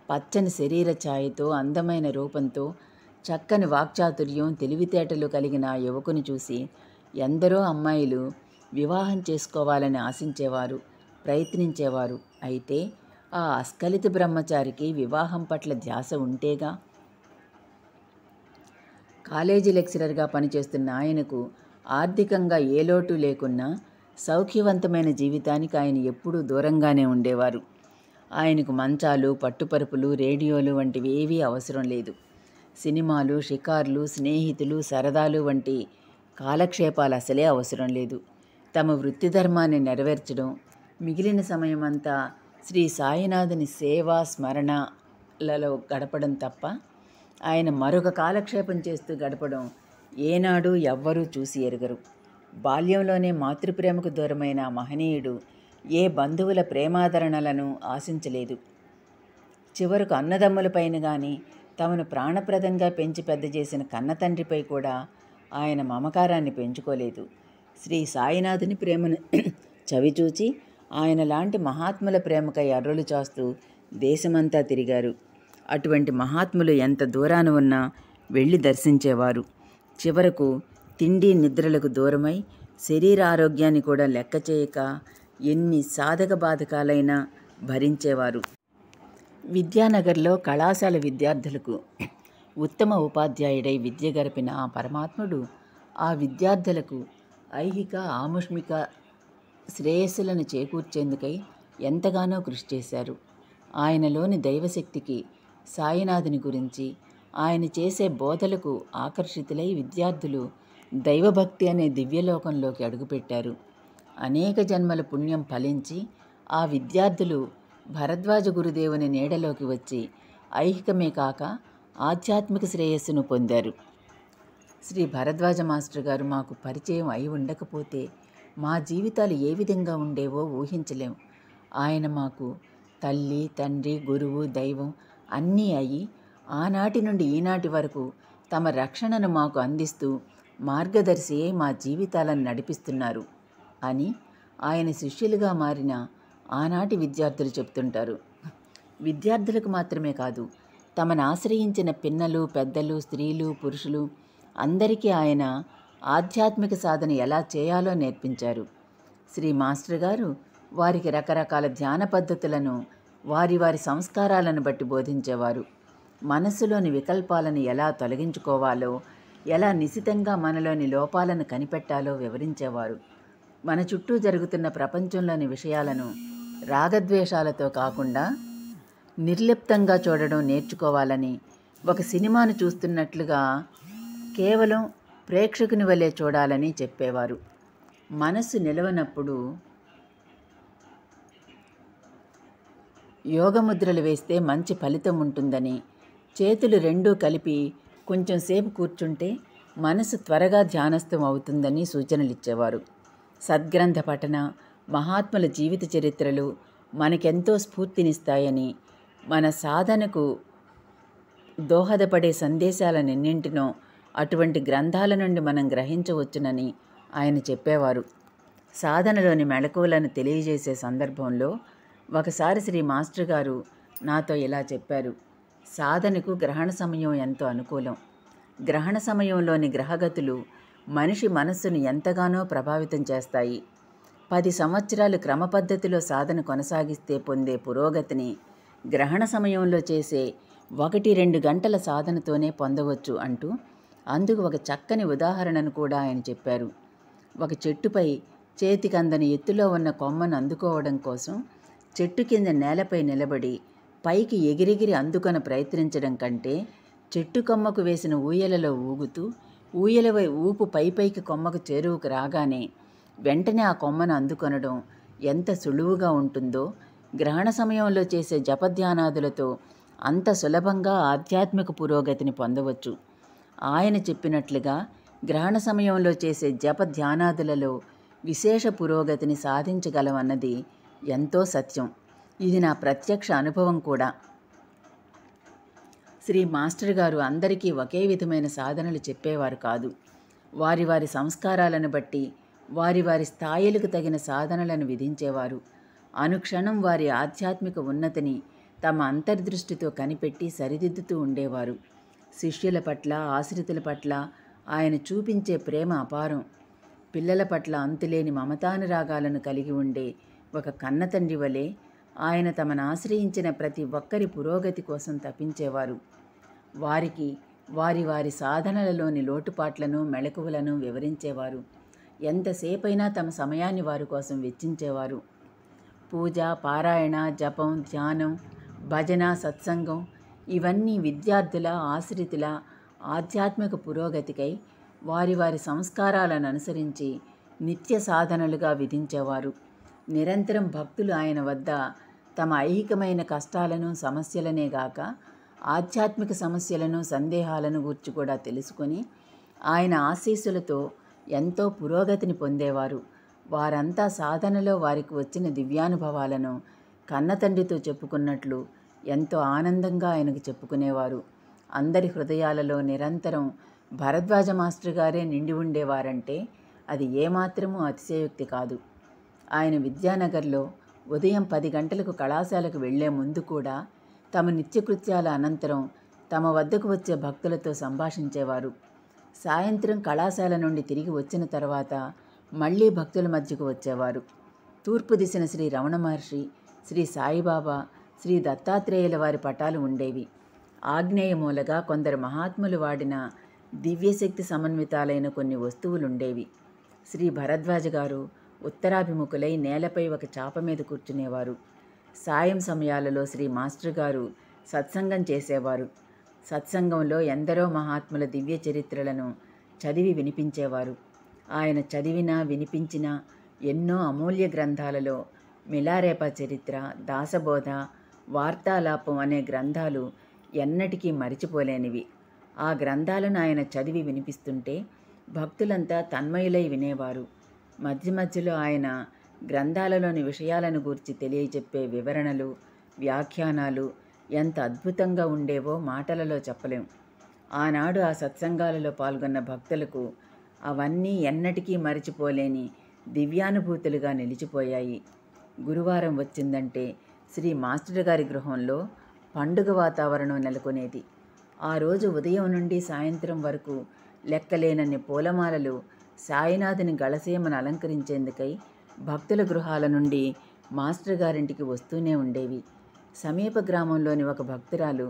పచ్చని శరీర ఛాయతో అందమైన రూపంతో చక్కని వాక్చాతుర్యం తెలివితేటలు కలిగిన యువకుని చూసి ఎందరో అమ్మాయిలు వివాహం చేసుకోవాలని ఆశించేవారు ప్రయత్నించేవారు అయితే ఆ అస్కలిత బ్రహ్మచారికి వివాహం పట్ల ధ్యాస ఉంటేగా కాలేజీ లెక్చరర్గా పనిచేస్తున్న ఆయనకు ఆర్థికంగా ఏ లోటు లేకున్నా సౌఖ్యవంతమైన జీవితానికి ఆయన ఎప్పుడూ దూరంగానే ఉండేవారు ఆయనకు మంచాలు పట్టుపరుపులు రేడియోలు వంటివి ఏవీ అవసరం లేదు సినిమాలు షికార్లు స్నేహితులు సరదాలు వంటి కాలక్షేపాలు అసలే అవసరం లేదు తమ వృత్తి ధర్మాన్ని నెరవేర్చడం మిగిలిన సమయమంతా శ్రీ సాయినాథుని సేవా స్మరణలలో గడపడం తప్ప ఆయన మరొక కాలక్షేపం చేస్తూ గడపడం ఏనాడు ఎవ్వరూ చూసి ఎరగరు బాల్యంలోనే మాతృప్రేమకు దూరమైన మహనీయుడు ఏ బంధువుల ప్రేమాదరణలను ఆశించలేదు చివరకు అన్నదమ్ములపైన కానీ తమను ప్రాణప్రదంగా పెంచి పెద్ద చేసిన కన్నతండ్రిపై కూడా ఆయన మమకారాన్ని పెంచుకోలేదు శ్రీ సాయినాథుని ప్రేమను చవిచూచి ఆయన లాంటి మహాత్ముల ప్రేమకై అర్రులు చాస్తూ దేశమంతా తిరిగారు అటువంటి మహాత్ములు ఎంత దూరాన ఉన్నా వెళ్ళి దర్శించేవారు చివరకు తిండి నిద్రలకు దూరమై శరీర ఆరోగ్యాన్ని కూడా లెక్క చేయక ఎన్ని సాధక బాధకాలైనా భరించేవారు విద్యానగర్లో కళాశాల విద్యార్థులకు ఉత్తమ ఉపాధ్యాయుడై విద్య గరిపిన ఆ పరమాత్ముడు ఆ విద్యార్థులకు ఐహిక ఆముష్మిక శ్రేయస్సులను చేకూర్చేందుకై ఎంతగానో కృషి చేశారు ఆయనలోని దైవశక్తికి సాయినాథుని గురించి ఆయన చేసే బోధలకు ఆకర్షితులై విద్యార్థులు దైవభక్తి అనే దివ్యలోకంలోకి అడుగుపెట్టారు అనేక జన్మల పుణ్యం ఫలించి ఆ విద్యార్థులు భరద్వాజ గురుదేవుని నీడలోకి వచ్చి ఐహికమే కాక ఆధ్యాత్మిక శ్రేయస్సును పొందారు శ్రీ భరద్వాజ మాస్టర్ గారు మాకు పరిచయం అయి ఉండకపోతే మా జీవితాలు ఏ విధంగా ఉండేవో ఊహించలేము ఆయన మాకు తల్లి తండ్రి గురువు దైవం అన్నీ అయి ఆనాటి నుండి ఈనాటి వరకు తమ రక్షణను మాకు అందిస్తూ మార్గదర్శి మా జీవితాలను నడిపిస్తున్నారు అని ఆయన శిష్యులుగా మారిన ఆనాటి విద్యార్థులు చెప్తుంటారు విద్యార్థులకు మాత్రమే కాదు తమను ఆశ్రయించిన పిన్నలు పెద్దలు స్త్రీలు పురుషులు అందరికీ ఆయన ఆధ్యాత్మిక సాధన ఎలా చేయాలో నేర్పించారు శ్రీ మాస్టర్ గారు వారికి రకరకాల ధ్యాన పద్ధతులను వారి వారి సంస్కారాలను బట్టి బోధించేవారు మనసులోని వికల్పాలను ఎలా తొలగించుకోవాలో ఎలా నిశితంగా మనలోని లోపాలను కనిపెట్టాలో వివరించేవారు మన చుట్టూ జరుగుతున్న ప్రపంచంలోని విషయాలను రాగద్వేషాలతో కాకుండా నిర్లిప్తంగా చూడడం నేర్చుకోవాలని ఒక సినిమాను చూస్తున్నట్లుగా కేవలం ప్రేక్షకుని వలె చూడాలని చెప్పేవారు మనసు నిలవనప్పుడు యోగముద్రలు వేస్తే మంచి ఫలితం ఉంటుందని చేతులు రెండూ కలిపి కొంచెం సేపు కూర్చుంటే మనసు త్వరగా ధ్యానస్థం అవుతుందని సూచనలు ఇచ్చేవారు సద్గ్రంథ పఠన మహాత్ముల జీవిత చరిత్రలు మనకెంతో స్ఫూర్తినిస్తాయని మన సాధనకు దోహదపడే సందేశాలనెన్నింటినో అటువంటి గ్రంథాల నుండి మనం గ్రహించవచ్చునని ఆయన చెప్పేవారు సాధనలోని మెళకువలను తెలియజేసే సందర్భంలో ఒకసారి శ్రీ మాస్టర్ గారు నాతో ఇలా చెప్పారు సాధనకు గ్రహణ సమయం ఎంతో అనుకూలం గ్రహణ సమయంలోని గ్రహగతులు మనిషి మనస్సును ఎంతగానో ప్రభావితం చేస్తాయి పది సంవత్సరాలు క్రమపద్ధతిలో సాధన కొనసాగిస్తే పొందే పురోగతిని గ్రహణ సమయంలో చేసే ఒకటి రెండు గంటల సాధనతోనే పొందవచ్చు అంటూ అందుకు ఒక చక్కని ఉదాహరణను కూడా ఆయన చెప్పారు ఒక చెట్టుపై చేతికందని ఎత్తులో ఉన్న కొమ్మను అందుకోవడం కోసం చెట్టు కింద నేలపై నిలబడి పైకి ఎగిరిగిరి అందుకొని ప్రయత్నించడం కంటే చెట్టు కొమ్మకు వేసిన ఊయలలో ఊగుతూ ఊయలవై ఊపు పైపైకి కొమ్మకు చేరువుకు రాగానే వెంటనే ఆ కొమ్మను అందుకొనడం ఎంత సులువుగా ఉంటుందో గ్రహణ సమయంలో చేసే జపధ్యానాదులతో అంత సులభంగా ఆధ్యాత్మిక పురోగతిని పొందవచ్చు ఆయన చెప్పినట్లుగా గ్రహణ సమయంలో చేసే జపధ్యానాదులలో విశేష పురోగతిని సాధించగలమన్నది ఎంతో సత్యం ఇది నా ప్రత్యక్ష అనుభవం కూడా శ్రీ మాస్టర్ గారు అందరికీ ఒకే విధమైన సాధనలు చెప్పేవారు కాదు వారి వారి సంస్కారాలను బట్టి వారి వారి స్థాయిలకు తగిన సాధనలను విధించేవారు అనుక్షణం వారి ఆధ్యాత్మిక ఉన్నతిని తమ అంతర్దృష్టితో కనిపెట్టి సరిదిద్దుతూ ఉండేవారు శిష్యుల పట్ల ఆశ్రితుల పట్ల ఆయన చూపించే ప్రేమ అపారం పిల్లల పట్ల అంతులేని మమతానురాగాలను కలిగి ఉండే ఒక కన్నతండ్రి వలె ఆయన తమను ఆశ్రయించిన ప్రతి ఒక్కరి పురోగతి కోసం తప్పించేవారు వారికి వారి వారి సాధనలలోని లోటుపాట్లను మెళకువలను వివరించేవారు ఎంతసేపైనా తమ సమయాన్ని వారి కోసం వెచ్చించేవారు పూజ పారాయణ జపం ధ్యానం భజన సత్సంగం ఇవన్నీ విద్యార్థుల ఆశ్రితుల ఆధ్యాత్మిక పురోగతికై వారి వారి సంస్కారాలను అనుసరించి నిత్య సాధనలుగా విధించేవారు నిరంతరం భక్తులు ఆయన వద్ద తమ ఐహికమైన కష్టాలను సమస్యలనే గాక ఆధ్యాత్మిక సమస్యలను సందేహాలను గూర్చి కూడా తెలుసుకొని ఆయన ఆశీస్సులతో ఎంతో పురోగతిని పొందేవారు వారంతా సాధనలో వారికి వచ్చిన దివ్యానుభవాలను కన్నతండ్రితో చెప్పుకున్నట్లు ఎంతో ఆనందంగా ఆయనకు చెప్పుకునేవారు అందరి హృదయాలలో నిరంతరం భరద్వాజ మాస్టర్ గారే నిండి ఉండేవారంటే అది ఏమాత్రమూ అతిశయోక్తి కాదు ఆయన విద్యానగర్లో ఉదయం పది గంటలకు కళాశాలకు వెళ్లే ముందు కూడా తమ నిత్యకృత్యాల అనంతరం తమ వద్దకు వచ్చే భక్తులతో సంభాషించేవారు సాయంత్రం కళాశాల నుండి తిరిగి వచ్చిన తర్వాత మళ్లీ భక్తుల మధ్యకు వచ్చేవారు తూర్పు దిశన శ్రీ రమణ మహర్షి శ్రీ సాయిబాబా శ్రీ దత్తాత్రేయుల వారి పటాలు ఉండేవి ఆగ్నేయ మూలగా కొందరు మహాత్ములు వాడిన దివ్యశక్తి సమన్వితాలైన కొన్ని వస్తువులుండేవి శ్రీ భరద్వాజ గారు ఉత్తరాభిముఖులై నేలపై ఒక చాప మీద కూర్చునేవారు సాయం సమయాలలో శ్రీ మాస్టర్ గారు సత్సంగం చేసేవారు సత్సంగంలో ఎందరో మహాత్ముల దివ్య చరిత్రలను చదివి వినిపించేవారు ఆయన చదివినా వినిపించిన ఎన్నో అమూల్య గ్రంథాలలో మిలారేప చరిత్ర దాసబోధ వార్తాలాపం అనే గ్రంథాలు ఎన్నటికీ మరిచిపోలేనివి ఆ గ్రంథాలను ఆయన చదివి వినిపిస్తుంటే భక్తులంతా తన్మయులై వినేవారు మధ్య మధ్యలో ఆయన గ్రంథాలలోని విషయాలను గూర్చి తెలియజెప్పే వివరణలు వ్యాఖ్యానాలు ఎంత అద్భుతంగా ఉండేవో మాటలలో చెప్పలేం ఆనాడు ఆ సత్సంగాలలో పాల్గొన్న భక్తులకు అవన్నీ ఎన్నటికీ మరిచిపోలేని దివ్యానుభూతులుగా నిలిచిపోయాయి గురువారం వచ్చిందంటే శ్రీ మాస్టర్ గారి గృహంలో పండుగ వాతావరణం నెలకొనేది ఆ రోజు ఉదయం నుండి సాయంత్రం వరకు లెక్కలేనన్ని పూలమాలలు సాయినాథుని గళసీమను అలంకరించేందుకై భక్తుల గృహాల నుండి మాస్టర్ గారింటికి వస్తూనే ఉండేవి సమీప గ్రామంలోని ఒక భక్తురాలు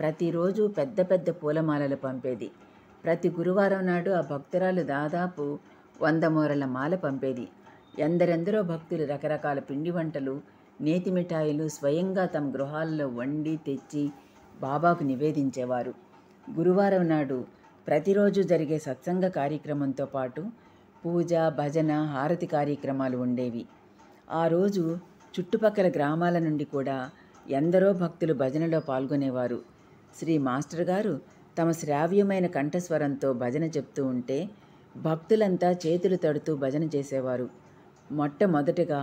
ప్రతిరోజు పెద్ద పెద్ద పూలమాలలు పంపేది ప్రతి గురువారం నాడు ఆ భక్తురాలు దాదాపు వంద మూరల మాల పంపేది ఎందరెందరో భక్తులు రకరకాల పిండి వంటలు నేతి మిఠాయిలు స్వయంగా తమ గృహాల్లో వండి తెచ్చి బాబాకు నివేదించేవారు గురువారం నాడు ప్రతిరోజు జరిగే సత్సంగ కార్యక్రమంతో పాటు పూజ భజన హారతి కార్యక్రమాలు ఉండేవి ఆ రోజు చుట్టుపక్కల గ్రామాల నుండి కూడా ఎందరో భక్తులు భజనలో పాల్గొనేవారు శ్రీ మాస్టర్ గారు తమ శ్రావ్యమైన కంఠస్వరంతో భజన చెప్తూ ఉంటే భక్తులంతా చేతులు తడుతూ భజన చేసేవారు మొట్టమొదటగా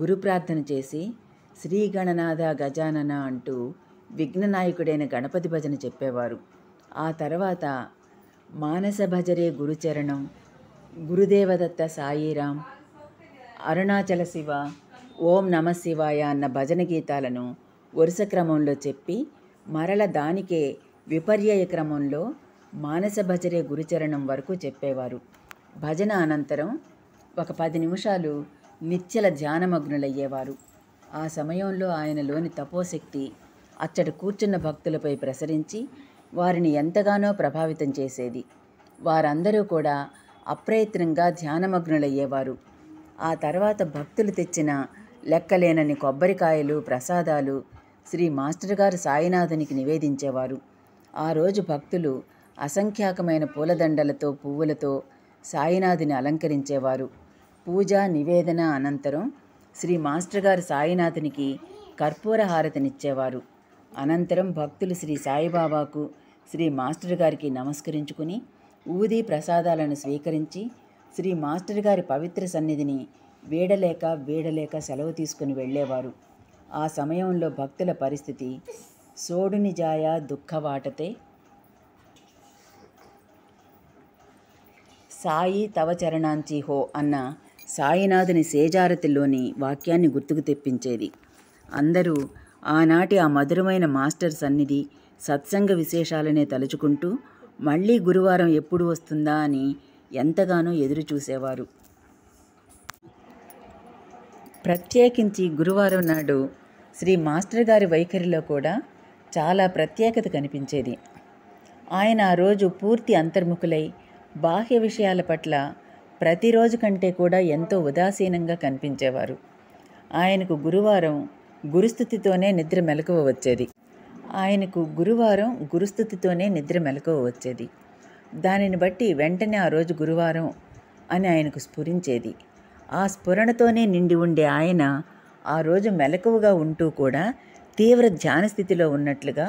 గురు ప్రార్థన చేసి శ్రీ గణనాథ గజానన అంటూ విఘ్ననాయకుడైన గణపతి భజన చెప్పేవారు ఆ తర్వాత మానస భజరే గురుచరణం గురుదేవదత్త సాయిరాం అరుణాచల శివ ఓం నమ శివాయ అన్న భజన గీతాలను వరుస క్రమంలో చెప్పి మరల దానికే విపర్యయ క్రమంలో మానస భజరే గురుచరణం వరకు చెప్పేవారు భజన అనంతరం ఒక పది నిమిషాలు నిత్యల ధ్యానమగ్నులయ్యేవారు ఆ సమయంలో ఆయనలోని తపోశక్తి అచ్చట కూర్చున్న భక్తులపై ప్రసరించి వారిని ఎంతగానో ప్రభావితం చేసేది వారందరూ కూడా అప్రయత్నంగా ధ్యానమగ్నులయ్యేవారు ఆ తర్వాత భక్తులు తెచ్చిన లెక్కలేనని కొబ్బరికాయలు ప్రసాదాలు శ్రీ మాస్టర్ గారు సాయినాథునికి నివేదించేవారు ఆ రోజు భక్తులు అసంఖ్యాకమైన పూలదండలతో పువ్వులతో సాయినాథుని అలంకరించేవారు పూజ నివేదన అనంతరం శ్రీ మాస్టర్ గారు సాయినాథునికి కర్పూర హారతినిచ్చేవారు అనంతరం భక్తులు శ్రీ సాయిబాబాకు శ్రీ మాస్టర్ గారికి నమస్కరించుకుని ఊది ప్రసాదాలను స్వీకరించి శ్రీ మాస్టర్ గారి పవిత్ర సన్నిధిని వేడలేక వేడలేక సెలవు తీసుకుని వెళ్ళేవారు ఆ సమయంలో భక్తుల పరిస్థితి సోడుని జాయ దుఃఖవాటతే సాయి తవ చరణాంచి హో అన్న సాయినాథుని సేజారతిలోని వాక్యాన్ని గుర్తుకు తెప్పించేది అందరూ ఆనాటి ఆ మధురమైన మాస్టర్ సన్నిధి సత్సంగ విశేషాలనే తలుచుకుంటూ మళ్ళీ గురువారం ఎప్పుడు వస్తుందా అని ఎంతగానో ఎదురు చూసేవారు ప్రత్యేకించి గురువారం నాడు శ్రీ మాస్టర్ గారి వైఖరిలో కూడా చాలా ప్రత్యేకత కనిపించేది ఆయన ఆ రోజు పూర్తి అంతర్ముఖులై బాహ్య విషయాల పట్ల ప్రతిరోజు కంటే కూడా ఎంతో ఉదాసీనంగా కనిపించేవారు ఆయనకు గురువారం గురుస్థుతితోనే నిద్ర మెలకువ వచ్చేది ఆయనకు గురువారం గురుస్థితితోనే నిద్ర మెలకువ వచ్చేది దానిని బట్టి వెంటనే ఆ రోజు గురువారం అని ఆయనకు స్ఫురించేది ఆ స్ఫురణతోనే నిండి ఉండే ఆయన ఆ రోజు మెలకువగా ఉంటూ కూడా తీవ్ర ధ్యాన స్థితిలో ఉన్నట్లుగా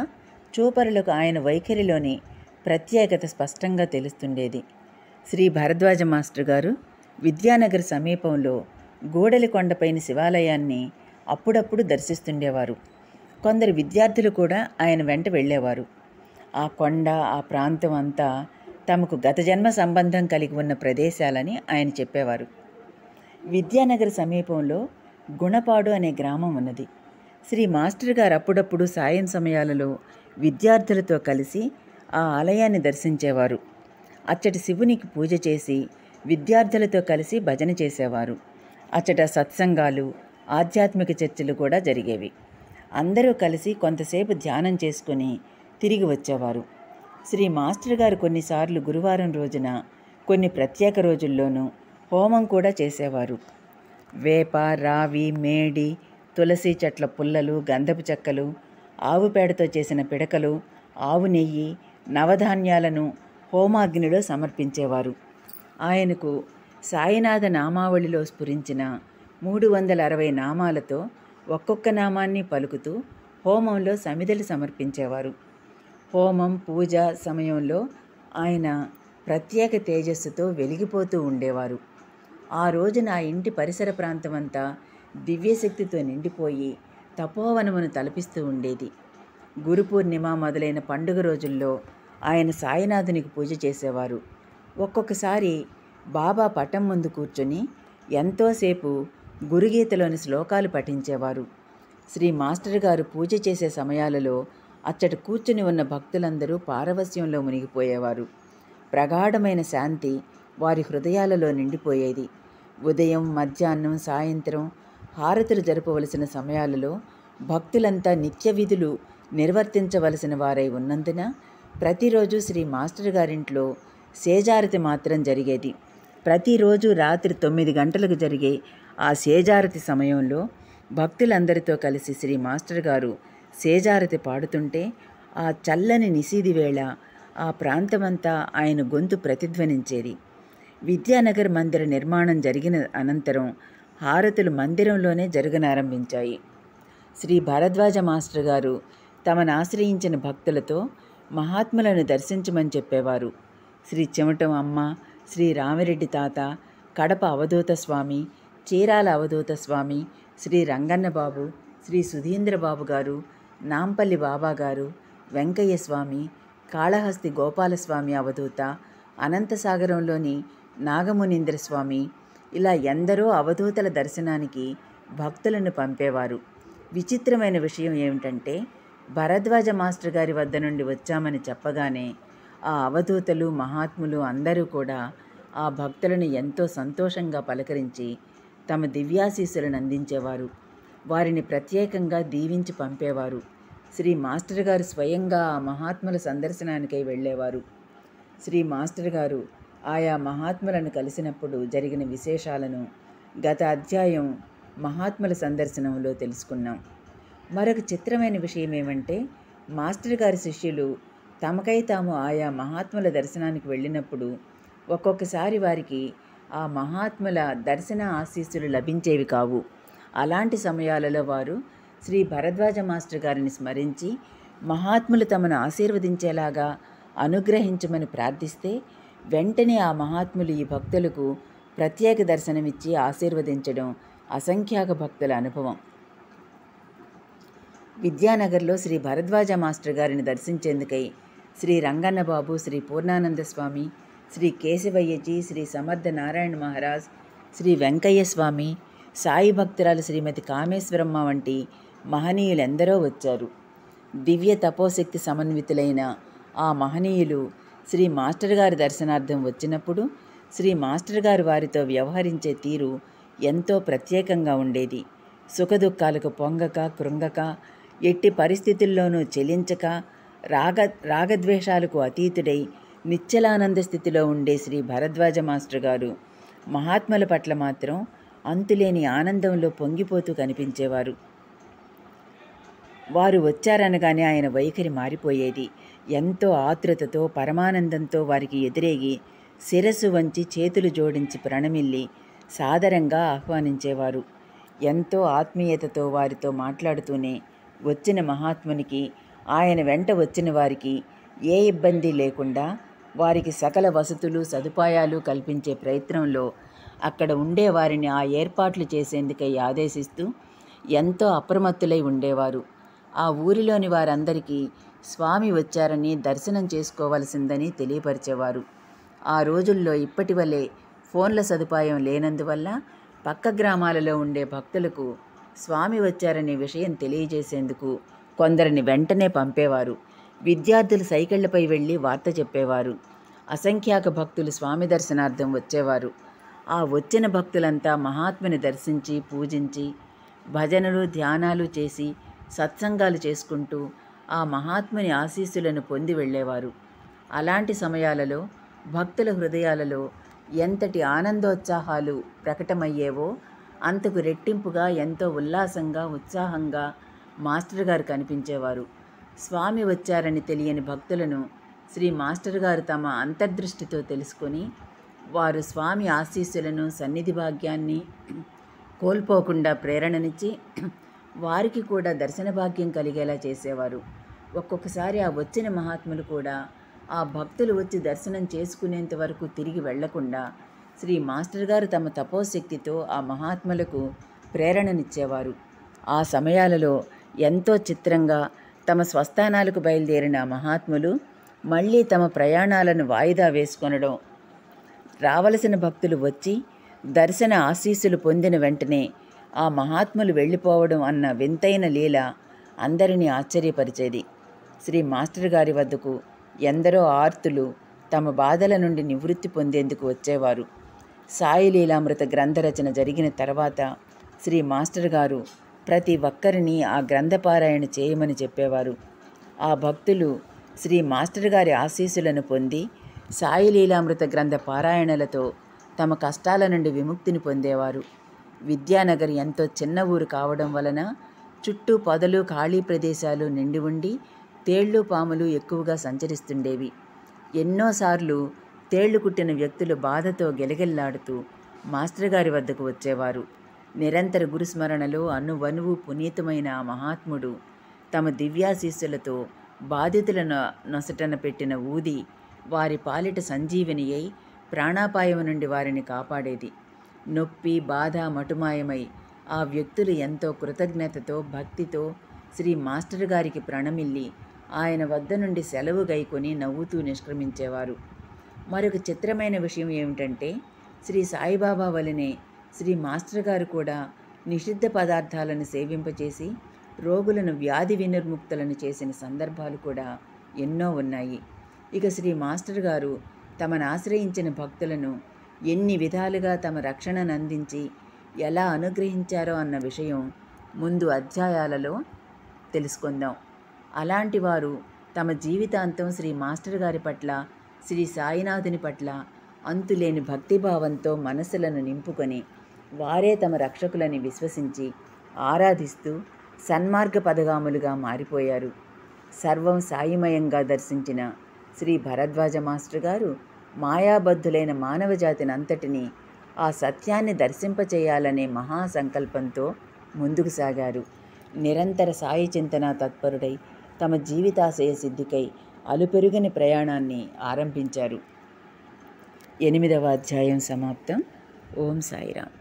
చూపరులకు ఆయన వైఖరిలోని ప్రత్యేకత స్పష్టంగా తెలుస్తుండేది శ్రీ భరద్వాజ మాస్టర్ గారు విద్యానగర్ సమీపంలో గోడలికొండపైన శివాలయాన్ని అప్పుడప్పుడు దర్శిస్తుండేవారు కొందరు విద్యార్థులు కూడా ఆయన వెంట వెళ్ళేవారు ఆ కొండ ఆ ప్రాంతం అంతా తమకు గత జన్మ సంబంధం కలిగి ఉన్న ప్రదేశాలని ఆయన చెప్పేవారు విద్యానగర్ సమీపంలో గుణపాడు అనే గ్రామం ఉన్నది శ్రీ మాస్టర్ గారు అప్పుడప్పుడు సాయం సమయాలలో విద్యార్థులతో కలిసి ఆ ఆలయాన్ని దర్శించేవారు అచ్చటి శివునికి పూజ చేసి విద్యార్థులతో కలిసి భజన చేసేవారు అచ్చట సత్సంగాలు ఆధ్యాత్మిక చర్చలు కూడా జరిగేవి అందరూ కలిసి కొంతసేపు ధ్యానం చేసుకుని తిరిగి వచ్చేవారు శ్రీ మాస్టర్ గారు కొన్నిసార్లు గురువారం రోజున కొన్ని ప్రత్యేక రోజుల్లోనూ హోమం కూడా చేసేవారు వేప రావి మేడి తులసి చెట్ల పుల్లలు గంధపు చెక్కలు ఆవు పేడతో చేసిన పిడకలు ఆవు నెయ్యి నవధాన్యాలను హోమాగ్నిలో సమర్పించేవారు ఆయనకు సాయినాథ నామావళిలో స్ఫురించిన మూడు వందల అరవై నామాలతో ఒక్కొక్క నామాన్ని పలుకుతూ హోమంలో సమిధలు సమర్పించేవారు హోమం పూజ సమయంలో ఆయన ప్రత్యేక తేజస్సుతో వెలిగిపోతూ ఉండేవారు ఆ రోజు నా ఇంటి పరిసర ప్రాంతమంతా దివ్యశక్తితో నిండిపోయి తపోవనమును తలపిస్తూ ఉండేది గురు పూర్ణిమ మొదలైన పండుగ రోజుల్లో ఆయన సాయినాథునికి పూజ చేసేవారు ఒక్కొక్కసారి బాబా పటం ముందు కూర్చొని ఎంతోసేపు గురుగీతలోని శ్లోకాలు పఠించేవారు శ్రీ మాస్టర్ గారు పూజ చేసే సమయాలలో అచ్చట కూర్చుని ఉన్న భక్తులందరూ పారవస్యంలో మునిగిపోయేవారు ప్రగాఢమైన శాంతి వారి హృదయాలలో నిండిపోయేది ఉదయం మధ్యాహ్నం సాయంత్రం హారతులు జరపవలసిన సమయాలలో భక్తులంతా నిత్య విధులు నిర్వర్తించవలసిన వారై ఉన్నందున ప్రతిరోజు శ్రీ మాస్టర్ గారింట్లో సేజారతి మాత్రం జరిగేది ప్రతిరోజు రాత్రి తొమ్మిది గంటలకు జరిగే ఆ సేజారతి సమయంలో భక్తులందరితో కలిసి శ్రీ మాస్టర్ గారు సేజారతి పాడుతుంటే ఆ చల్లని నిశీది వేళ ఆ ప్రాంతమంతా ఆయన గొంతు ప్రతిధ్వనించేది విద్యానగర్ మందిర నిర్మాణం జరిగిన అనంతరం హారతులు మందిరంలోనే జరగనారంభించాయి శ్రీ భరద్వాజ మాస్టర్ గారు తమను ఆశ్రయించిన భక్తులతో మహాత్ములను దర్శించమని చెప్పేవారు శ్రీ చెమటం అమ్మ శ్రీ రామిరెడ్డి తాత కడప అవధూత స్వామి చీరాల అవధూత స్వామి శ్రీ రంగన్నబాబు శ్రీ సుధీంద్రబాబు గారు నాంపల్లి బాబా గారు వెంకయ్య స్వామి కాళహస్తి గోపాలస్వామి అవధూత అనంతసాగరంలోని నాగమునీంద్ర స్వామి ఇలా ఎందరో అవధూతల దర్శనానికి భక్తులను పంపేవారు విచిత్రమైన విషయం ఏమిటంటే భరద్వాజ మాస్టర్ గారి వద్ద నుండి వచ్చామని చెప్పగానే ఆ అవధూతలు మహాత్ములు అందరూ కూడా ఆ భక్తులను ఎంతో సంతోషంగా పలకరించి తమ దివ్యాశీసులను అందించేవారు వారిని ప్రత్యేకంగా దీవించి పంపేవారు శ్రీ మాస్టర్ గారు స్వయంగా ఆ మహాత్ముల సందర్శనానికై వెళ్ళేవారు శ్రీ మాస్టర్ గారు ఆయా మహాత్ములను కలిసినప్పుడు జరిగిన విశేషాలను గత అధ్యాయం మహాత్ముల సందర్శనంలో తెలుసుకున్నాం మరొక చిత్రమైన విషయం ఏమంటే మాస్టర్ గారి శిష్యులు తమకై తాము ఆయా మహాత్ముల దర్శనానికి వెళ్ళినప్పుడు ఒక్కొక్కసారి వారికి ఆ మహాత్ముల దర్శన ఆశీస్సులు లభించేవి కావు అలాంటి సమయాలలో వారు శ్రీ భరద్వాజ మాస్టర్ గారిని స్మరించి మహాత్ములు తమను ఆశీర్వదించేలాగా అనుగ్రహించమని ప్రార్థిస్తే వెంటనే ఆ మహాత్ములు ఈ భక్తులకు ప్రత్యేక దర్శనమిచ్చి ఆశీర్వదించడం అసంఖ్యాక భక్తుల అనుభవం విద్యానగర్లో శ్రీ భరద్వాజ మాస్టర్ గారిని దర్శించేందుకై శ్రీ రంగన్నబాబు శ్రీ పూర్ణానంద స్వామి శ్రీ కేశవయ్యజీ శ్రీ సమర్థ నారాయణ మహారాజ్ శ్రీ వెంకయ్య స్వామి సాయి భక్తురాలు శ్రీమతి కామేశ్వరమ్మ వంటి మహనీయులెందరో వచ్చారు దివ్య తపోశక్తి సమన్వితులైన ఆ మహనీయులు శ్రీ మాస్టర్ గారి దర్శనార్థం వచ్చినప్పుడు శ్రీ మాస్టర్ గారు వారితో వ్యవహరించే తీరు ఎంతో ప్రత్యేకంగా ఉండేది సుఖదుఖాలకు పొంగక కృంగక ఎట్టి పరిస్థితుల్లోనూ చెలించక రాగ రాగద్వేషాలకు అతీతుడై నిచ్చలానంద స్థితిలో ఉండే శ్రీ భరద్వాజ మాస్టర్ గారు మహాత్ముల పట్ల మాత్రం అంతులేని ఆనందంలో పొంగిపోతూ కనిపించేవారు వారు వచ్చారనగానే ఆయన వైఖరి మారిపోయేది ఎంతో ఆతృతతో పరమానందంతో వారికి ఎదురేగి శిరస్సు వంచి చేతులు జోడించి ప్రణమిల్లి సాదరంగా ఆహ్వానించేవారు ఎంతో ఆత్మీయతతో వారితో మాట్లాడుతూనే వచ్చిన మహాత్మునికి ఆయన వెంట వచ్చిన వారికి ఏ ఇబ్బంది లేకుండా వారికి సకల వసతులు సదుపాయాలు కల్పించే ప్రయత్నంలో అక్కడ ఉండేవారిని ఆ ఏర్పాట్లు చేసేందుకై ఆదేశిస్తూ ఎంతో అప్రమత్తులై ఉండేవారు ఆ ఊరిలోని వారందరికీ స్వామి వచ్చారని దర్శనం చేసుకోవలసిందని తెలియపరిచేవారు ఆ రోజుల్లో ఇప్పటి వలె ఫోన్ల సదుపాయం లేనందువల్ల పక్క గ్రామాలలో ఉండే భక్తులకు స్వామి వచ్చారనే విషయం తెలియజేసేందుకు కొందరిని వెంటనే పంపేవారు విద్యార్థులు సైకిళ్లపై వెళ్ళి వార్త చెప్పేవారు అసంఖ్యాక భక్తులు స్వామి దర్శనార్థం వచ్చేవారు ఆ వచ్చిన భక్తులంతా మహాత్ముని దర్శించి పూజించి భజనలు ధ్యానాలు చేసి సత్సంగాలు చేసుకుంటూ ఆ మహాత్ముని ఆశీస్సులను పొంది వెళ్ళేవారు అలాంటి సమయాలలో భక్తుల హృదయాలలో ఎంతటి ఆనందోత్సాహాలు ప్రకటమయ్యేవో అంతకు రెట్టింపుగా ఎంతో ఉల్లాసంగా ఉత్సాహంగా మాస్టర్ గారు కనిపించేవారు స్వామి వచ్చారని తెలియని భక్తులను శ్రీ మాస్టర్ గారు తమ అంతర్దృష్టితో తెలుసుకొని వారు స్వామి ఆశీస్సులను సన్నిధి భాగ్యాన్ని కోల్పోకుండా ప్రేరణనిచ్చి వారికి కూడా దర్శన భాగ్యం కలిగేలా చేసేవారు ఒక్కొక్కసారి ఆ వచ్చిన మహాత్ములు కూడా ఆ భక్తులు వచ్చి దర్శనం చేసుకునేంత వరకు తిరిగి వెళ్లకుండా శ్రీ మాస్టర్ గారు తమ తపోశక్తితో ఆ మహాత్ములకు ప్రేరణనిచ్చేవారు ఆ సమయాలలో ఎంతో చిత్రంగా తమ స్వస్థానాలకు బయలుదేరిన మహాత్ములు మళ్ళీ తమ ప్రయాణాలను వాయిదా వేసుకొనడం రావలసిన భక్తులు వచ్చి దర్శన ఆశీస్సులు పొందిన వెంటనే ఆ మహాత్ములు వెళ్ళిపోవడం అన్న వింతైన లీల అందరినీ ఆశ్చర్యపరిచేది శ్రీ మాస్టర్ గారి వద్దకు ఎందరో ఆర్తులు తమ బాధల నుండి నివృత్తి పొందేందుకు వచ్చేవారు సాయి లీలామృత గ్రంథరచన జరిగిన తర్వాత శ్రీ మాస్టర్ గారు ప్రతి ఒక్కరిని ఆ గ్రంథపారాయణ చేయమని చెప్పేవారు ఆ భక్తులు శ్రీ మాస్టర్ గారి ఆశీస్సులను పొంది సాయిలీలామృత గ్రంథ పారాయణలతో తమ కష్టాల నుండి విముక్తిని పొందేవారు విద్యానగర్ ఎంతో చిన్న ఊరు కావడం వలన చుట్టూ పొదలు ఖాళీ ప్రదేశాలు నిండి ఉండి తేళ్లు పాములు ఎక్కువగా సంచరిస్తుండేవి ఎన్నోసార్లు తేళ్లు కుట్టిన వ్యక్తులు బాధతో గెలగెల్లాడుతూ మాస్టర్ గారి వద్దకు వచ్చేవారు నిరంతర గురుస్మరణలో అనువనువు పునీతమైన ఆ మహాత్ముడు తమ దివ్యాశీస్సులతో బాధితులను నొసటన పెట్టిన ఊది వారి పాలిట సంజీవిని అయి ప్రాణాపాయం నుండి వారిని కాపాడేది నొప్పి బాధ మటుమాయమై ఆ వ్యక్తులు ఎంతో కృతజ్ఞతతో భక్తితో శ్రీ మాస్టర్ గారికి ప్రణమిల్లి ఆయన వద్ద నుండి సెలవు గైకొని నవ్వుతూ నిష్క్రమించేవారు మరొక చిత్రమైన విషయం ఏమిటంటే శ్రీ సాయిబాబా వలనే శ్రీ మాస్టర్ గారు కూడా నిషిద్ధ పదార్థాలను సేవింపచేసి రోగులను వ్యాధి వినిర్ముక్తులను చేసిన సందర్భాలు కూడా ఎన్నో ఉన్నాయి ఇక శ్రీ మాస్టర్ గారు తమను ఆశ్రయించిన భక్తులను ఎన్ని విధాలుగా తమ రక్షణను అందించి ఎలా అనుగ్రహించారో అన్న విషయం ముందు అధ్యాయాలలో తెలుసుకుందాం అలాంటి వారు తమ జీవితాంతం శ్రీ మాస్టర్ గారి పట్ల శ్రీ సాయినాథుని పట్ల అంతులేని భక్తిభావంతో మనసులను నింపుకొని వారే తమ రక్షకులని విశ్వసించి ఆరాధిస్తూ సన్మార్గ పదగాములుగా మారిపోయారు సర్వం సాయిమయంగా దర్శించిన శ్రీ భరద్వాజ మాస్టర్ గారు మాయాబద్ధులైన మానవజాతిని అంతటినీ ఆ సత్యాన్ని దర్శింపచేయాలనే మహాసంకల్పంతో ముందుకు సాగారు నిరంతర సాయి చింతన తత్పరుడై తమ జీవితాశయ సిద్ధికై అలుపెరుగని ప్రయాణాన్ని ఆరంభించారు ఎనిమిదవ అధ్యాయం సమాప్తం ఓం సాయిరామ్